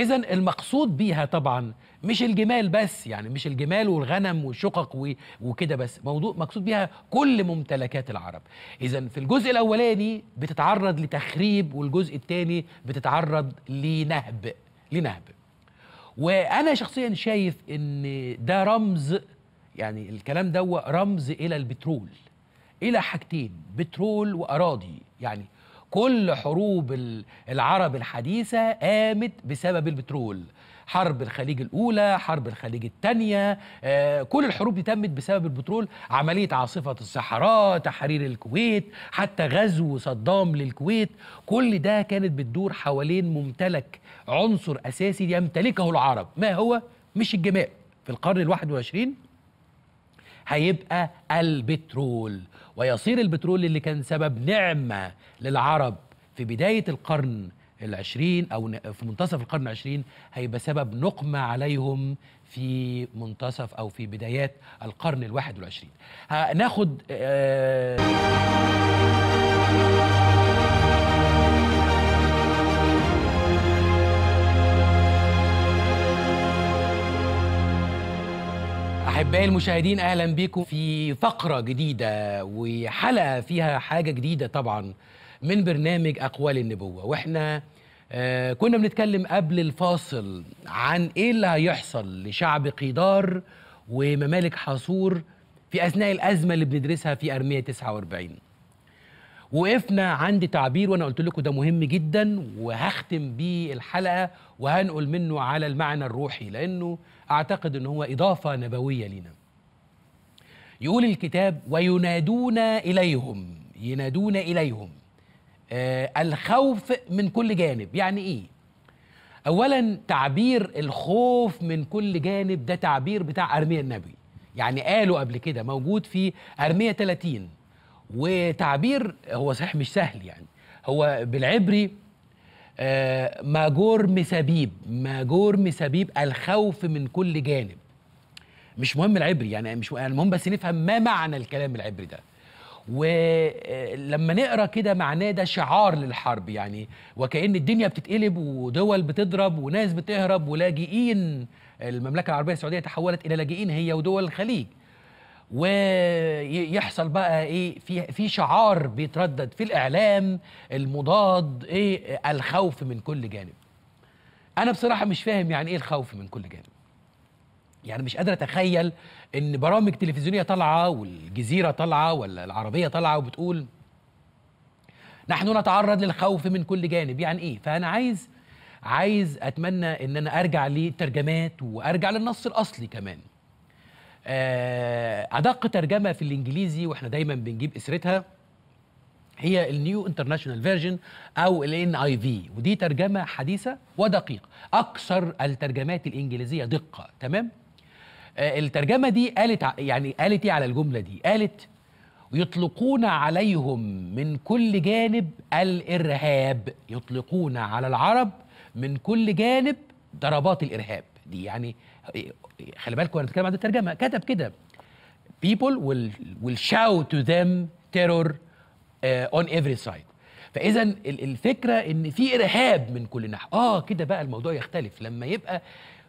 اذا المقصود بيها طبعا مش الجمال بس يعني مش الجمال والغنم والشقق وكده بس موضوع مقصود بيها كل ممتلكات العرب اذا في الجزء الاولاني بتتعرض لتخريب والجزء الثاني بتتعرض لنهب لنهب وانا شخصيا شايف ان ده رمز يعني الكلام ده رمز الى البترول الى حاجتين بترول واراضي يعني كل حروب العرب الحديثه قامت بسبب البترول حرب الخليج الاولى حرب الخليج الثانيه آه، كل الحروب دي تمت بسبب البترول عمليه عاصفه الصحراء تحرير الكويت حتى غزو صدام للكويت كل ده كانت بتدور حوالين ممتلك عنصر اساسي يمتلكه العرب ما هو مش الجمال في القرن الواحد والعشرين هيبقى البترول ويصير البترول اللي كان سبب نعمة للعرب في بداية القرن العشرين أو في منتصف القرن العشرين هيبقى سبب نقمة عليهم في منتصف أو في بدايات القرن الواحد والعشرين هناخد آه، احبائي المشاهدين اهلا بيكم في فقره جديده وحلقه فيها حاجه جديده طبعا من برنامج أقوال النبوة وإحنا آه، كنا بنتكلم قبل الفاصل عن إيه اللي هيحصل لشعب قيدار وممالك حصور في أثناء الأزمة اللي بندرسها في أرمية 49 وقفنا عند تعبير وأنا قلت لكم ده مهم جدا وهختم بيه الحلقة وهنقل منه على المعنى الروحي لأنه أعتقد أنه هو إضافة نبوية لنا يقول الكتاب وينادون إليهم ينادون إليهم آه، الخوف من كل جانب يعني ايه اولا تعبير الخوف من كل جانب ده تعبير بتاع ارميا النبي يعني قالوا قبل كده موجود في ارميا 30 وتعبير هو صحيح مش سهل يعني هو بالعبري آه، ماجور مسبيب ماجور مسبيب الخوف من كل جانب مش مهم العبري يعني مش يعني المهم بس نفهم ما معنى الكلام العبري ده ولما نقرا كده معناه ده شعار للحرب يعني وكأن الدنيا بتتقلب ودول بتضرب وناس بتهرب ولاجئين المملكة العربية السعودية تحولت إلى لاجئين هي ودول الخليج ويحصل بقى ايه في في شعار بيتردد في الاعلام المضاد ايه الخوف من كل جانب انا بصراحه مش فاهم يعني ايه الخوف من كل جانب يعني مش قادر اتخيل ان برامج تلفزيونيه طالعه والجزيره طالعه ولا العربيه طالعه وبتقول نحن نتعرض للخوف من كل جانب يعني ايه فانا عايز عايز اتمنى ان انا ارجع للترجمات وارجع للنص الاصلي كمان آه، ادق ترجمه في الانجليزي واحنا دايما بنجيب اسرتها هي النيو انترناشونال فيرجن او الان اي في ودي ترجمه حديثه ودقيقه اكثر الترجمات الانجليزيه دقه تمام آه، الترجمه دي قالت يعني قالت ايه على الجمله دي قالت يطلقون عليهم من كل جانب الارهاب يطلقون على العرب من كل جانب ضربات الارهاب دي يعني آه، خلي بالكم انا بتكلم عن الترجمه كتب كده people will will shout to them terror uh, on every side فاذا الفكره ان في ارهاب من كل ناحيه اه كده بقى الموضوع يختلف لما يبقى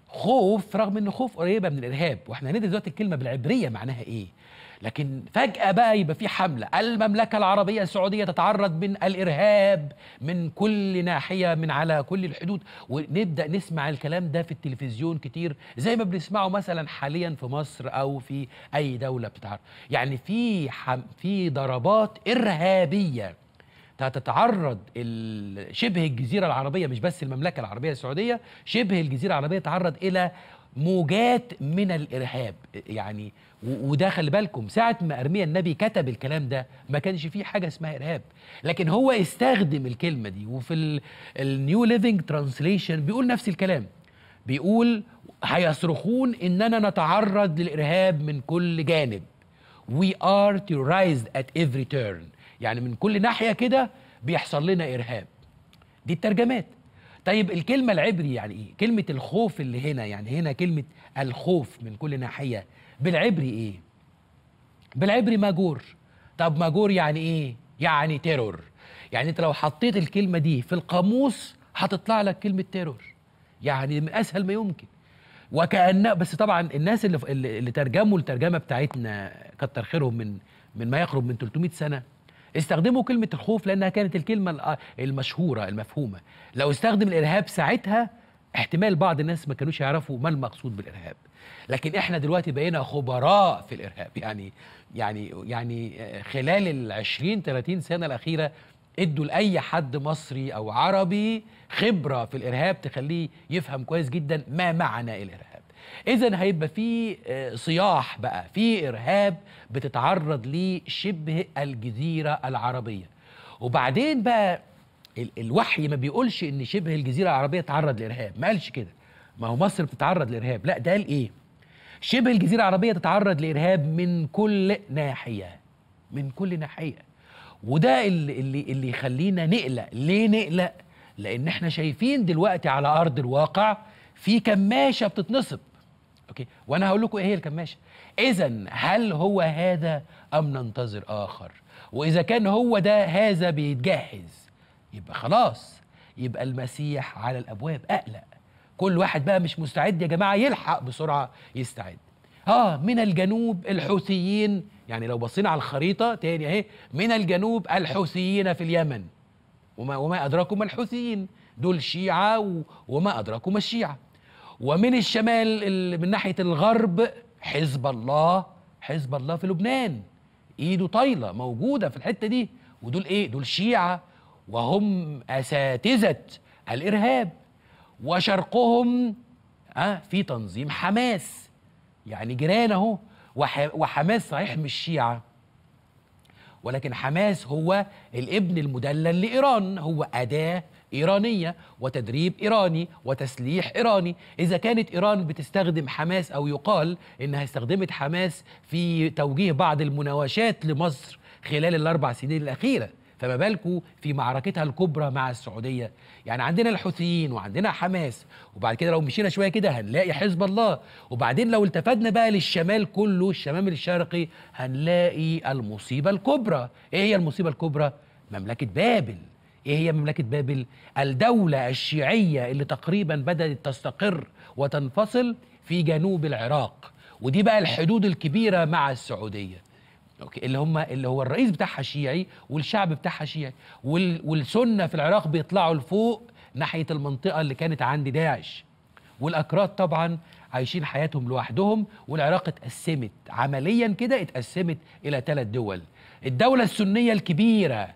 خوف رغم ان خوف قريبه من الارهاب واحنا هندرس دلوقتي الكلمه بالعبريه معناها ايه لكن فجأة بقى يبقى في حملة المملكة العربية السعودية تتعرض من الإرهاب من كل ناحية من على كل الحدود ونبدأ نسمع الكلام ده في التلفزيون كتير زي ما بنسمعه مثلا حاليا في مصر أو في أي دولة بتتعرض يعني في حم في ضربات إرهابية هتتعرض شبه الجزيرة العربية مش بس المملكة العربية السعودية شبه الجزيرة العربية تعرض إلى موجات من الارهاب يعني وده خلي بالكم ساعه ما ارميا النبي كتب الكلام ده ما كانش فيه حاجه اسمها ارهاب لكن هو استخدم الكلمه دي وفي النيو ليفنج ترانسليشن بيقول نفس الكلام بيقول هيصرخون اننا نتعرض للارهاب من كل جانب we are terrorized at every turn يعني من كل ناحيه كده بيحصل لنا ارهاب دي الترجمات طيب الكلمه العبري يعني ايه كلمه الخوف اللي هنا يعني هنا كلمه الخوف من كل ناحيه بالعبري ايه بالعبري ماجور طب ماجور يعني ايه يعني تيرور يعني انت لو حطيت الكلمه دي في القاموس هتطلع لك كلمه تيرور يعني من اسهل ما يمكن وكأن بس طبعا الناس اللي اللي ترجموا الترجمه بتاعتنا كتر خيرهم من من ما يقرب من 300 سنه استخدموا كلمة الخوف لأنها كانت الكلمة آه، المشهورة المفهومة لو استخدم الإرهاب ساعتها احتمال بعض الناس ما كانوش يعرفوا ما المقصود بالإرهاب لكن احنا دلوقتي بقينا خبراء في الإرهاب يعني يعني يعني آه، خلال ال 20 30 سنة الأخيرة ادوا لاي حد مصري او عربي خبره في الارهاب تخليه يفهم كويس جدا ما معنى الارهاب اذا هيبقى في آه، صياح بقى في ارهاب بتتعرض ليه شبه الجزيره العربيه وبعدين بقى ال الوحي ما بيقولش ان شبه الجزيره العربيه تعرض لارهاب ما قالش كده ما هو مصر بتتعرض لارهاب لا ده قال ايه شبه الجزيره العربيه تتعرض لارهاب من كل ناحيه من كل ناحيه وده اللي اللي, اللي يخلينا نقلق ليه نقلق لان احنا شايفين دلوقتي على ارض الواقع في كماشه بتتنصب اوكي وانا هقول لكم ايه هي الكماشه اذا هل هو هذا ام ننتظر اخر واذا كان هو ده هذا بيتجهز يبقى خلاص يبقى المسيح على الابواب اقلق كل واحد بقى مش مستعد يا جماعه يلحق بسرعه يستعد اه من الجنوب الحوثيين يعني لو بصينا على الخريطه تاني اهي من الجنوب الحوثيين في اليمن وما وما ادراكم الحوثيين دول شيعه وما ادراكم الشيعه ومن الشمال من ناحيه الغرب حزب الله حزب الله في لبنان ايده طايله موجوده في الحته دي ودول ايه دول شيعه وهم اساتذه الارهاب وشرقهم آه في تنظيم حماس يعني جيران اهو وحماس صحيح مش شيعه ولكن حماس هو الابن المدلل لايران هو اداه إيرانية وتدريب إيراني وتسليح إيراني إذا كانت إيران بتستخدم حماس أو يقال إنها استخدمت حماس في توجيه بعض المناوشات لمصر خلال الأربع سنين الأخيرة فما بالكم في معركتها الكبرى مع السعوديه يعني عندنا الحوثيين وعندنا حماس وبعد كده لو مشينا شويه كده هنلاقي حزب الله وبعدين لو التفتنا بقى للشمال كله الشمال الشرقي هنلاقي المصيبه الكبرى ايه هي المصيبه الكبرى مملكه بابل ايه هي مملكه بابل الدوله الشيعيه اللي تقريبا بدات تستقر وتنفصل في جنوب العراق ودي بقى الحدود الكبيره مع السعوديه اوكي اللي هم اللي هو الرئيس بتاعها شيعي والشعب بتاعها شيعي والسنه في العراق بيطلعوا لفوق ناحيه المنطقه اللي كانت عند داعش والاكراد طبعا عايشين حياتهم لوحدهم والعراق اتقسمت عمليا كده اتقسمت الى ثلاث دول الدوله السنيه الكبيره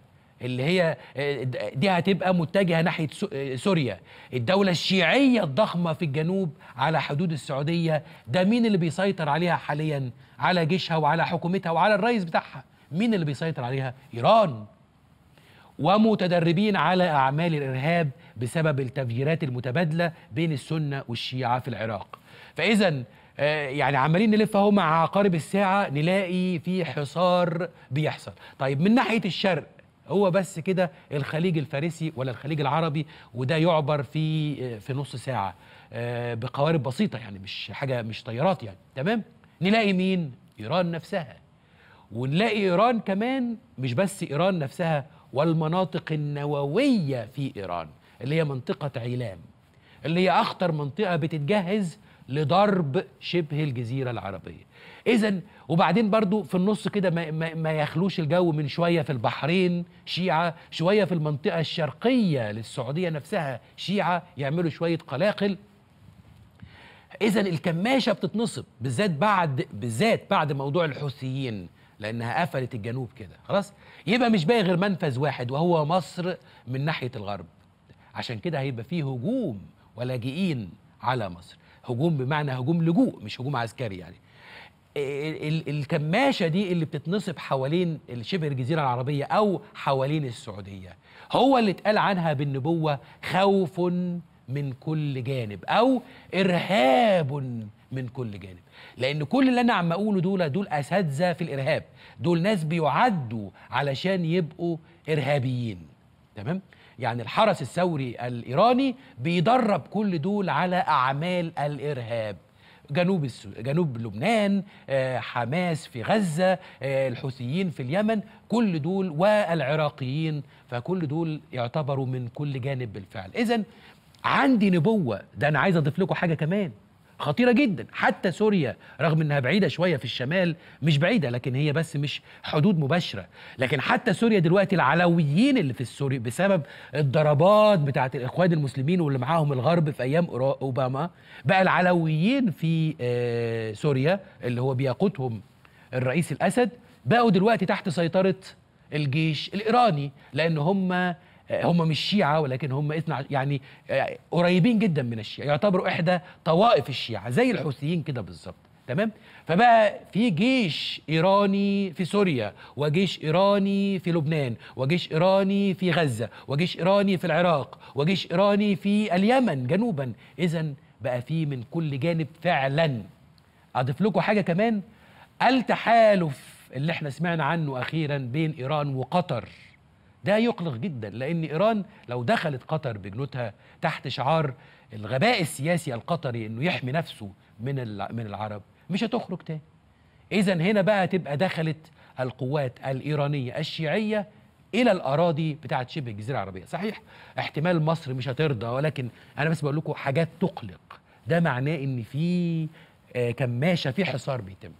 اللي هي آه، دي هتبقى متجهه ناحيه آه، سوريا الدوله الشيعيه الضخمه في الجنوب على حدود السعوديه ده مين اللي بيسيطر عليها حاليا على جيشها وعلى حكومتها وعلى الرئيس بتاعها مين اللي بيسيطر عليها ايران ومتدربين على اعمال الارهاب بسبب التفجيرات المتبادله بين السنه والشيعه في العراق فاذا آه، يعني عمالين نلف اهو مع عقارب الساعه نلاقي في حصار بيحصل طيب من ناحيه الشرق هو بس كده الخليج الفارسي ولا الخليج العربي وده يعبر في في نص ساعه آه، بقوارب بسيطه يعني مش حاجه مش طيارات يعني تمام نلاقي مين ايران نفسها ونلاقي ايران كمان مش بس ايران نفسها والمناطق النوويه في ايران اللي هي منطقه عيلام اللي هي اخطر منطقه بتتجهز لضرب شبه الجزيره العربيه اذا وبعدين برضو في النص كده ما, ما, ما يخلوش الجو من شويه في البحرين شيعه شويه في المنطقه الشرقيه للسعوديه نفسها شيعه يعملوا شويه قلاقل اذا الكماشه بتتنصب بالذات بعد بالذات بعد موضوع الحوثيين لانها قفلت الجنوب كده خلاص يبقى مش باقي غير منفذ واحد وهو مصر من ناحيه الغرب عشان كده هيبقى فيه هجوم ولاجئين على مصر هجوم بمعنى هجوم لجوء مش هجوم عسكري يعني الكماشه دي اللي بتتنصب حوالين شبه الجزيره العربيه او حوالين السعوديه هو اللي اتقال عنها بالنبوه خوف من كل جانب او ارهاب من كل جانب لان كل اللي انا عم اقوله دول دول اساتذه في الارهاب دول ناس بيعدوا علشان يبقوا ارهابيين تمام يعني الحرس الثوري الايراني بيدرب كل دول على اعمال الارهاب جنوب السو... جنوب لبنان آه، حماس في غزه آه، الحوثيين في اليمن كل دول والعراقيين فكل دول يعتبروا من كل جانب بالفعل اذا عندي نبوه ده انا عايز اضيف لكم حاجه كمان خطيرة جدا حتى سوريا رغم انها بعيدة شوية في الشمال مش بعيدة لكن هي بس مش حدود مباشرة لكن حتى سوريا دلوقتي العلويين اللي في السوري بسبب الضربات بتاعة الاخوان المسلمين واللي معاهم الغرب في ايام اوباما بقى العلويين في آه، سوريا اللي هو بيقودهم الرئيس الاسد بقوا دلوقتي تحت سيطرة الجيش الايراني لان هم هم مش شيعة ولكن هم اثنا يعني آه، قريبين جدا من الشيعة يعتبروا إحدى طوائف الشيعة زي الحوثيين كده بالظبط تمام فبقى في جيش ايراني في سوريا وجيش ايراني في لبنان وجيش ايراني في غزه وجيش ايراني في العراق وجيش ايراني في اليمن جنوبا اذا بقى في من كل جانب فعلا اضيف لكم حاجه كمان التحالف اللي احنا سمعنا عنه اخيرا بين ايران وقطر ده يقلق جدا لان ايران لو دخلت قطر بجنودها تحت شعار الغباء السياسي القطري انه يحمي نفسه من من العرب مش هتخرج تاني اذا هنا بقى تبقى دخلت القوات الايرانيه الشيعيه الى الاراضي بتاعه شبه الجزيره العربيه صحيح احتمال مصر مش هترضى ولكن انا بس بقول لكم حاجات تقلق ده معناه ان في آه، كماشه في حصار بيتم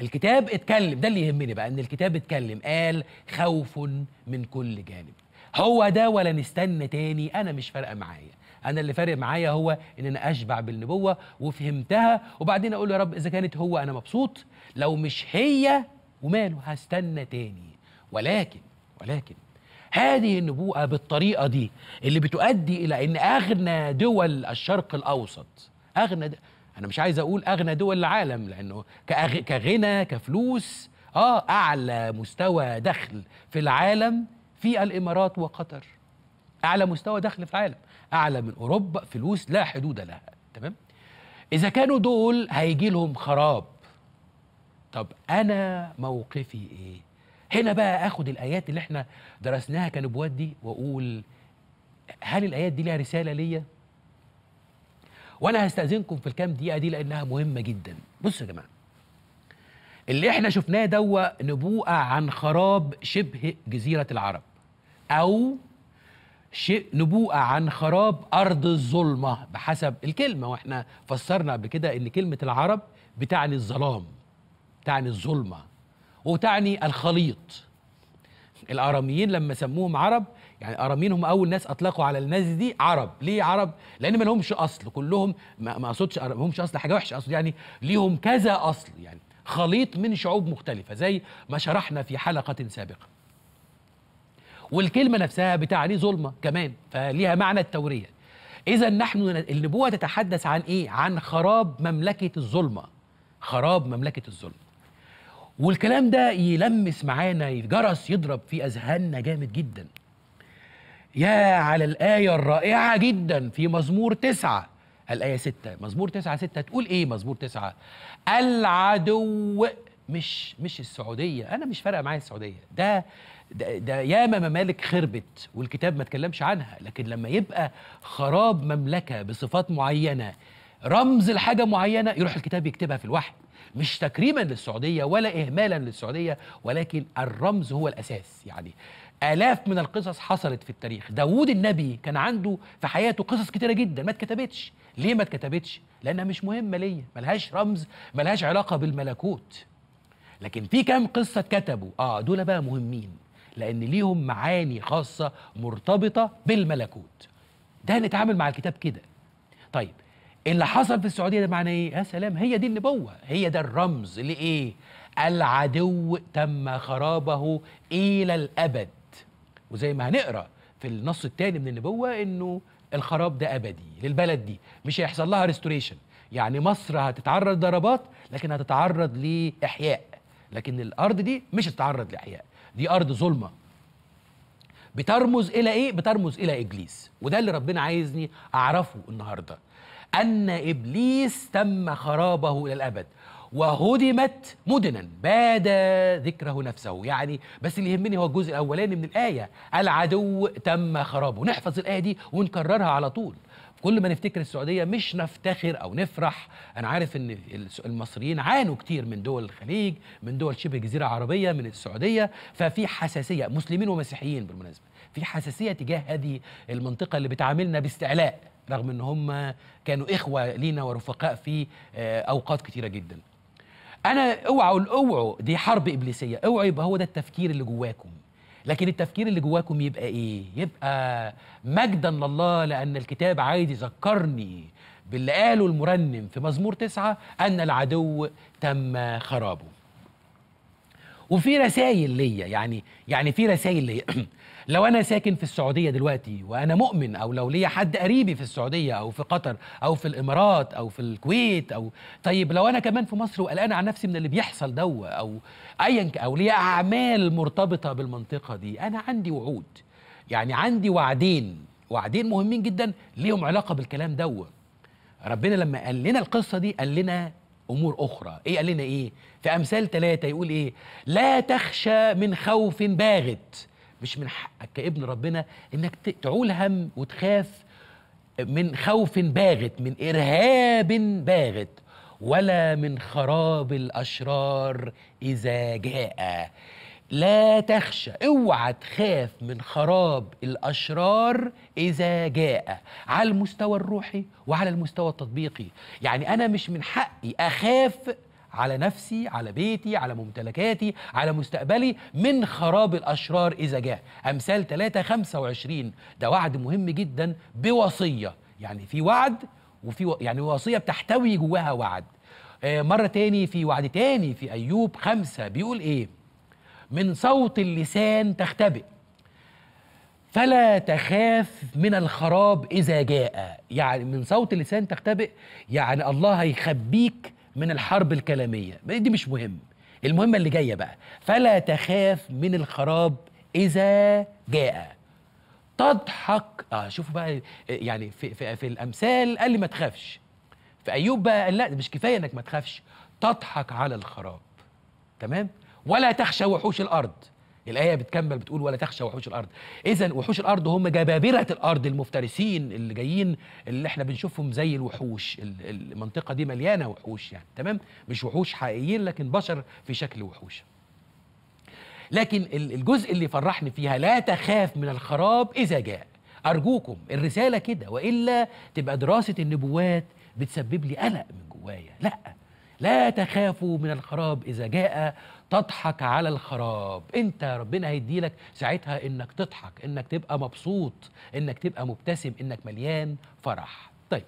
الكتاب اتكلم ده اللي يهمني بقى ان الكتاب اتكلم قال خوف من كل جانب هو ده ولا نستنى تاني انا مش فارقه معايا انا اللي فارق معايا هو ان انا اشبع بالنبوه وفهمتها وبعدين اقول يا رب اذا كانت هو انا مبسوط لو مش هي وماله هستنى تاني ولكن ولكن هذه النبوءه بالطريقه دي اللي بتؤدي الى ان اغنى دول الشرق الاوسط اغنى دول انا مش عايز اقول اغنى دول العالم لانه كأغ... كغنى كفلوس اه اعلى مستوى دخل في العالم في الامارات وقطر اعلى مستوى دخل في العالم اعلى من اوروبا فلوس لا حدود لها تمام اذا كانوا دول هيجي لهم خراب طب انا موقفي ايه هنا بقى اخد الايات اللي احنا درسناها كنبوات دي واقول هل الايات دي لها رساله ليا وانا هستاذنكم في الكام دقيقه دي لانها مهمه جدا بصوا يا جماعه اللي احنا شفناه دوا نبوءه عن خراب شبه جزيره العرب او شيء نبوءه عن خراب ارض الظلمه بحسب الكلمه واحنا فسرنا قبل كده ان كلمه العرب بتعني الظلام تعني الظلمه وتعني الخليط الاراميين لما سموهم عرب يعني ارامين هم اول ناس اطلقوا على الناس دي عرب ليه عرب لان ما لهمش اصل كلهم ما اقصدش ما لهمش اصل حاجه وحشه اقصد يعني ليهم كذا اصل يعني خليط من شعوب مختلفه زي ما شرحنا في حلقه سابقه والكلمه نفسها بتعني ظلمه كمان فليها معنى التوريه اذا نحن النبوه تتحدث عن ايه عن خراب مملكه الظلمه خراب مملكه الظلمه والكلام ده يلمس معانا جرس يضرب في اذهاننا جامد جدا يا على الآية الرائعة جدا في مزمور تسعة الآية ستة مزمور تسعة ستة تقول إيه مزمور تسعة العدو مش مش السعودية أنا مش فارقة معايا السعودية ده ده, ياما ممالك خربت والكتاب ما تكلمش عنها لكن لما يبقى خراب مملكة بصفات معينة رمز لحاجة معينة يروح الكتاب يكتبها في الوحي مش تكريما للسعودية ولا إهمالا للسعودية ولكن الرمز هو الأساس يعني آلاف من القصص حصلت في التاريخ داوود النبي كان عنده في حياته قصص كتيرة جدا ما اتكتبتش ليه ما اتكتبتش لأنها مش مهمة ليا ملهاش رمز ملهاش علاقة بالملكوت لكن في كام قصة اتكتبوا اه دول بقى مهمين لأن ليهم معاني خاصة مرتبطة بالملكوت ده هنتعامل مع الكتاب كده طيب اللي حصل في السعودية ده معناه ايه؟ يا سلام هي دي النبوة هي ده الرمز لإيه؟ العدو تم خرابه إلى الأبد وزي ما هنقرا في النص الثاني من النبوه انه الخراب ده ابدي للبلد دي مش هيحصل لها ريستوريشن يعني مصر هتتعرض ضربات لكن هتتعرض لاحياء لكن الارض دي مش هتتعرض لاحياء دي ارض ظلمه بترمز الى ايه بترمز الى ابليس وده اللي ربنا عايزني اعرفه النهارده ان ابليس تم خرابه الى الابد وهدمت مدنا باد ذكره نفسه يعني بس اللي يهمني هو الجزء الاولاني من الايه العدو تم خرابه نحفظ الايه دي ونكررها على طول كل ما نفتكر السعوديه مش نفتخر او نفرح انا عارف ان المصريين عانوا كتير من دول الخليج من دول شبه الجزيره العربيه من السعوديه ففي حساسيه مسلمين ومسيحيين بالمناسبه في حساسيه تجاه هذه المنطقه اللي بتعاملنا باستعلاء رغم ان هم كانوا اخوه لينا ورفقاء في آه، اوقات كتيره جدا انا اوعوا اوعوا دي حرب ابليسيه اوعوا يبقى هو ده التفكير اللي جواكم لكن التفكير اللي جواكم يبقى ايه يبقى مجدا لله لان الكتاب عايز يذكرني باللي قاله المرنم في مزمور تسعة أن العدو تم خرابه وفي رسائل ليا يعني يعني في رسائل ليا لو انا ساكن في السعوديه دلوقتي وانا مؤمن او لو ليا حد قريبي في السعوديه او في قطر او في الامارات او في الكويت او طيب لو انا كمان في مصر وقلقان على نفسي من اللي بيحصل دو او ايا او ليا اعمال مرتبطه بالمنطقه دي انا عندي وعود يعني عندي وعدين وعدين مهمين جدا ليهم علاقه بالكلام دو ربنا لما قال لنا القصه دي قال لنا امور اخرى ايه قال لنا ايه في امثال ثلاثة يقول ايه لا تخشى من خوف باغت مش من حقك كابن ربنا انك تعول هم وتخاف من خوف باغت من ارهاب باغت ولا من خراب الاشرار اذا جاء لا تخشى اوعى تخاف من خراب الاشرار اذا جاء على المستوى الروحي وعلى المستوى التطبيقي يعني انا مش من حقي اخاف على نفسي على بيتي على ممتلكاتي على مستقبلي من خراب الأشرار إذا جاء أمثال 3 25 ده وعد مهم جدا بوصية يعني في وعد وفي و... يعني وصية بتحتوي جواها وعد آه مرة تاني في وعد تاني في أيوب خمسة بيقول إيه من صوت اللسان تختبئ فلا تخاف من الخراب إذا جاء يعني من صوت اللسان تختبئ يعني الله هيخبيك من الحرب الكلاميه دي مش مهم المهمة اللي جايه بقى فلا تخاف من الخراب اذا جاء تضحك اه شوفوا بقى يعني في, في, في الامثال قال لي ما تخافش في ايوب بقى قال لا مش كفايه انك ما تخافش تضحك على الخراب تمام ولا تخشى وحوش الارض الايه بتكمل بتقول ولا تخشى وحوش الارض اذا وحوش الارض هم جبابره الارض المفترسين اللي جايين اللي احنا بنشوفهم زي الوحوش المنطقه دي مليانه وحوش يعني تمام مش وحوش حقيقيين لكن بشر في شكل وحوش لكن الجزء اللي فرحني فيها لا تخاف من الخراب اذا جاء ارجوكم الرساله كده والا تبقى دراسه النبوات بتسبب لي قلق من جوايا لا لا تخافوا من الخراب إذا جاء تضحك على الخراب انت ربنا هيديلك ساعتها انك تضحك انك تبقى مبسوط انك تبقى مبتسم انك مليان فرح طيب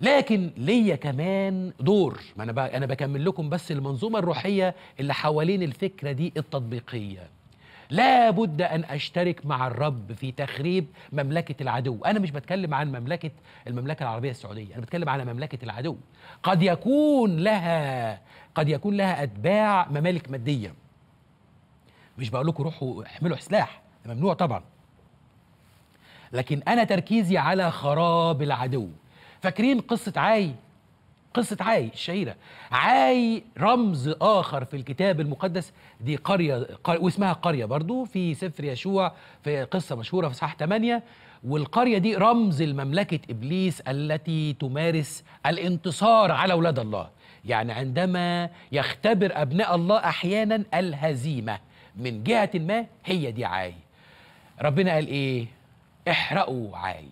لكن ليا كمان دور ما انا انا بكمل لكم بس المنظومه الروحيه اللي حوالين الفكره دي التطبيقيه لا بد أن أشترك مع الرب في تخريب مملكة العدو أنا مش بتكلم عن مملكة المملكة العربية السعودية أنا بتكلم على مملكة العدو قد يكون لها قد يكون لها أتباع ممالك مادية مش بقول لكم روحوا احملوا سلاح ممنوع طبعا لكن أنا تركيزي على خراب العدو فاكرين قصة عاي قصة عاي الشهيرة عاي رمز آخر في الكتاب المقدس دي قرية, قر... واسمها قرية برضو في سفر يشوع في قصة مشهورة في صحاح 8 والقرية دي رمز لمملكة إبليس التي تمارس الانتصار على أولاد الله يعني عندما يختبر أبناء الله أحيانا الهزيمة من جهة ما هي دي عاي ربنا قال إيه؟ احرقوا عاي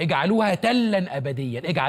اجعلوها تلا أبديا اجعل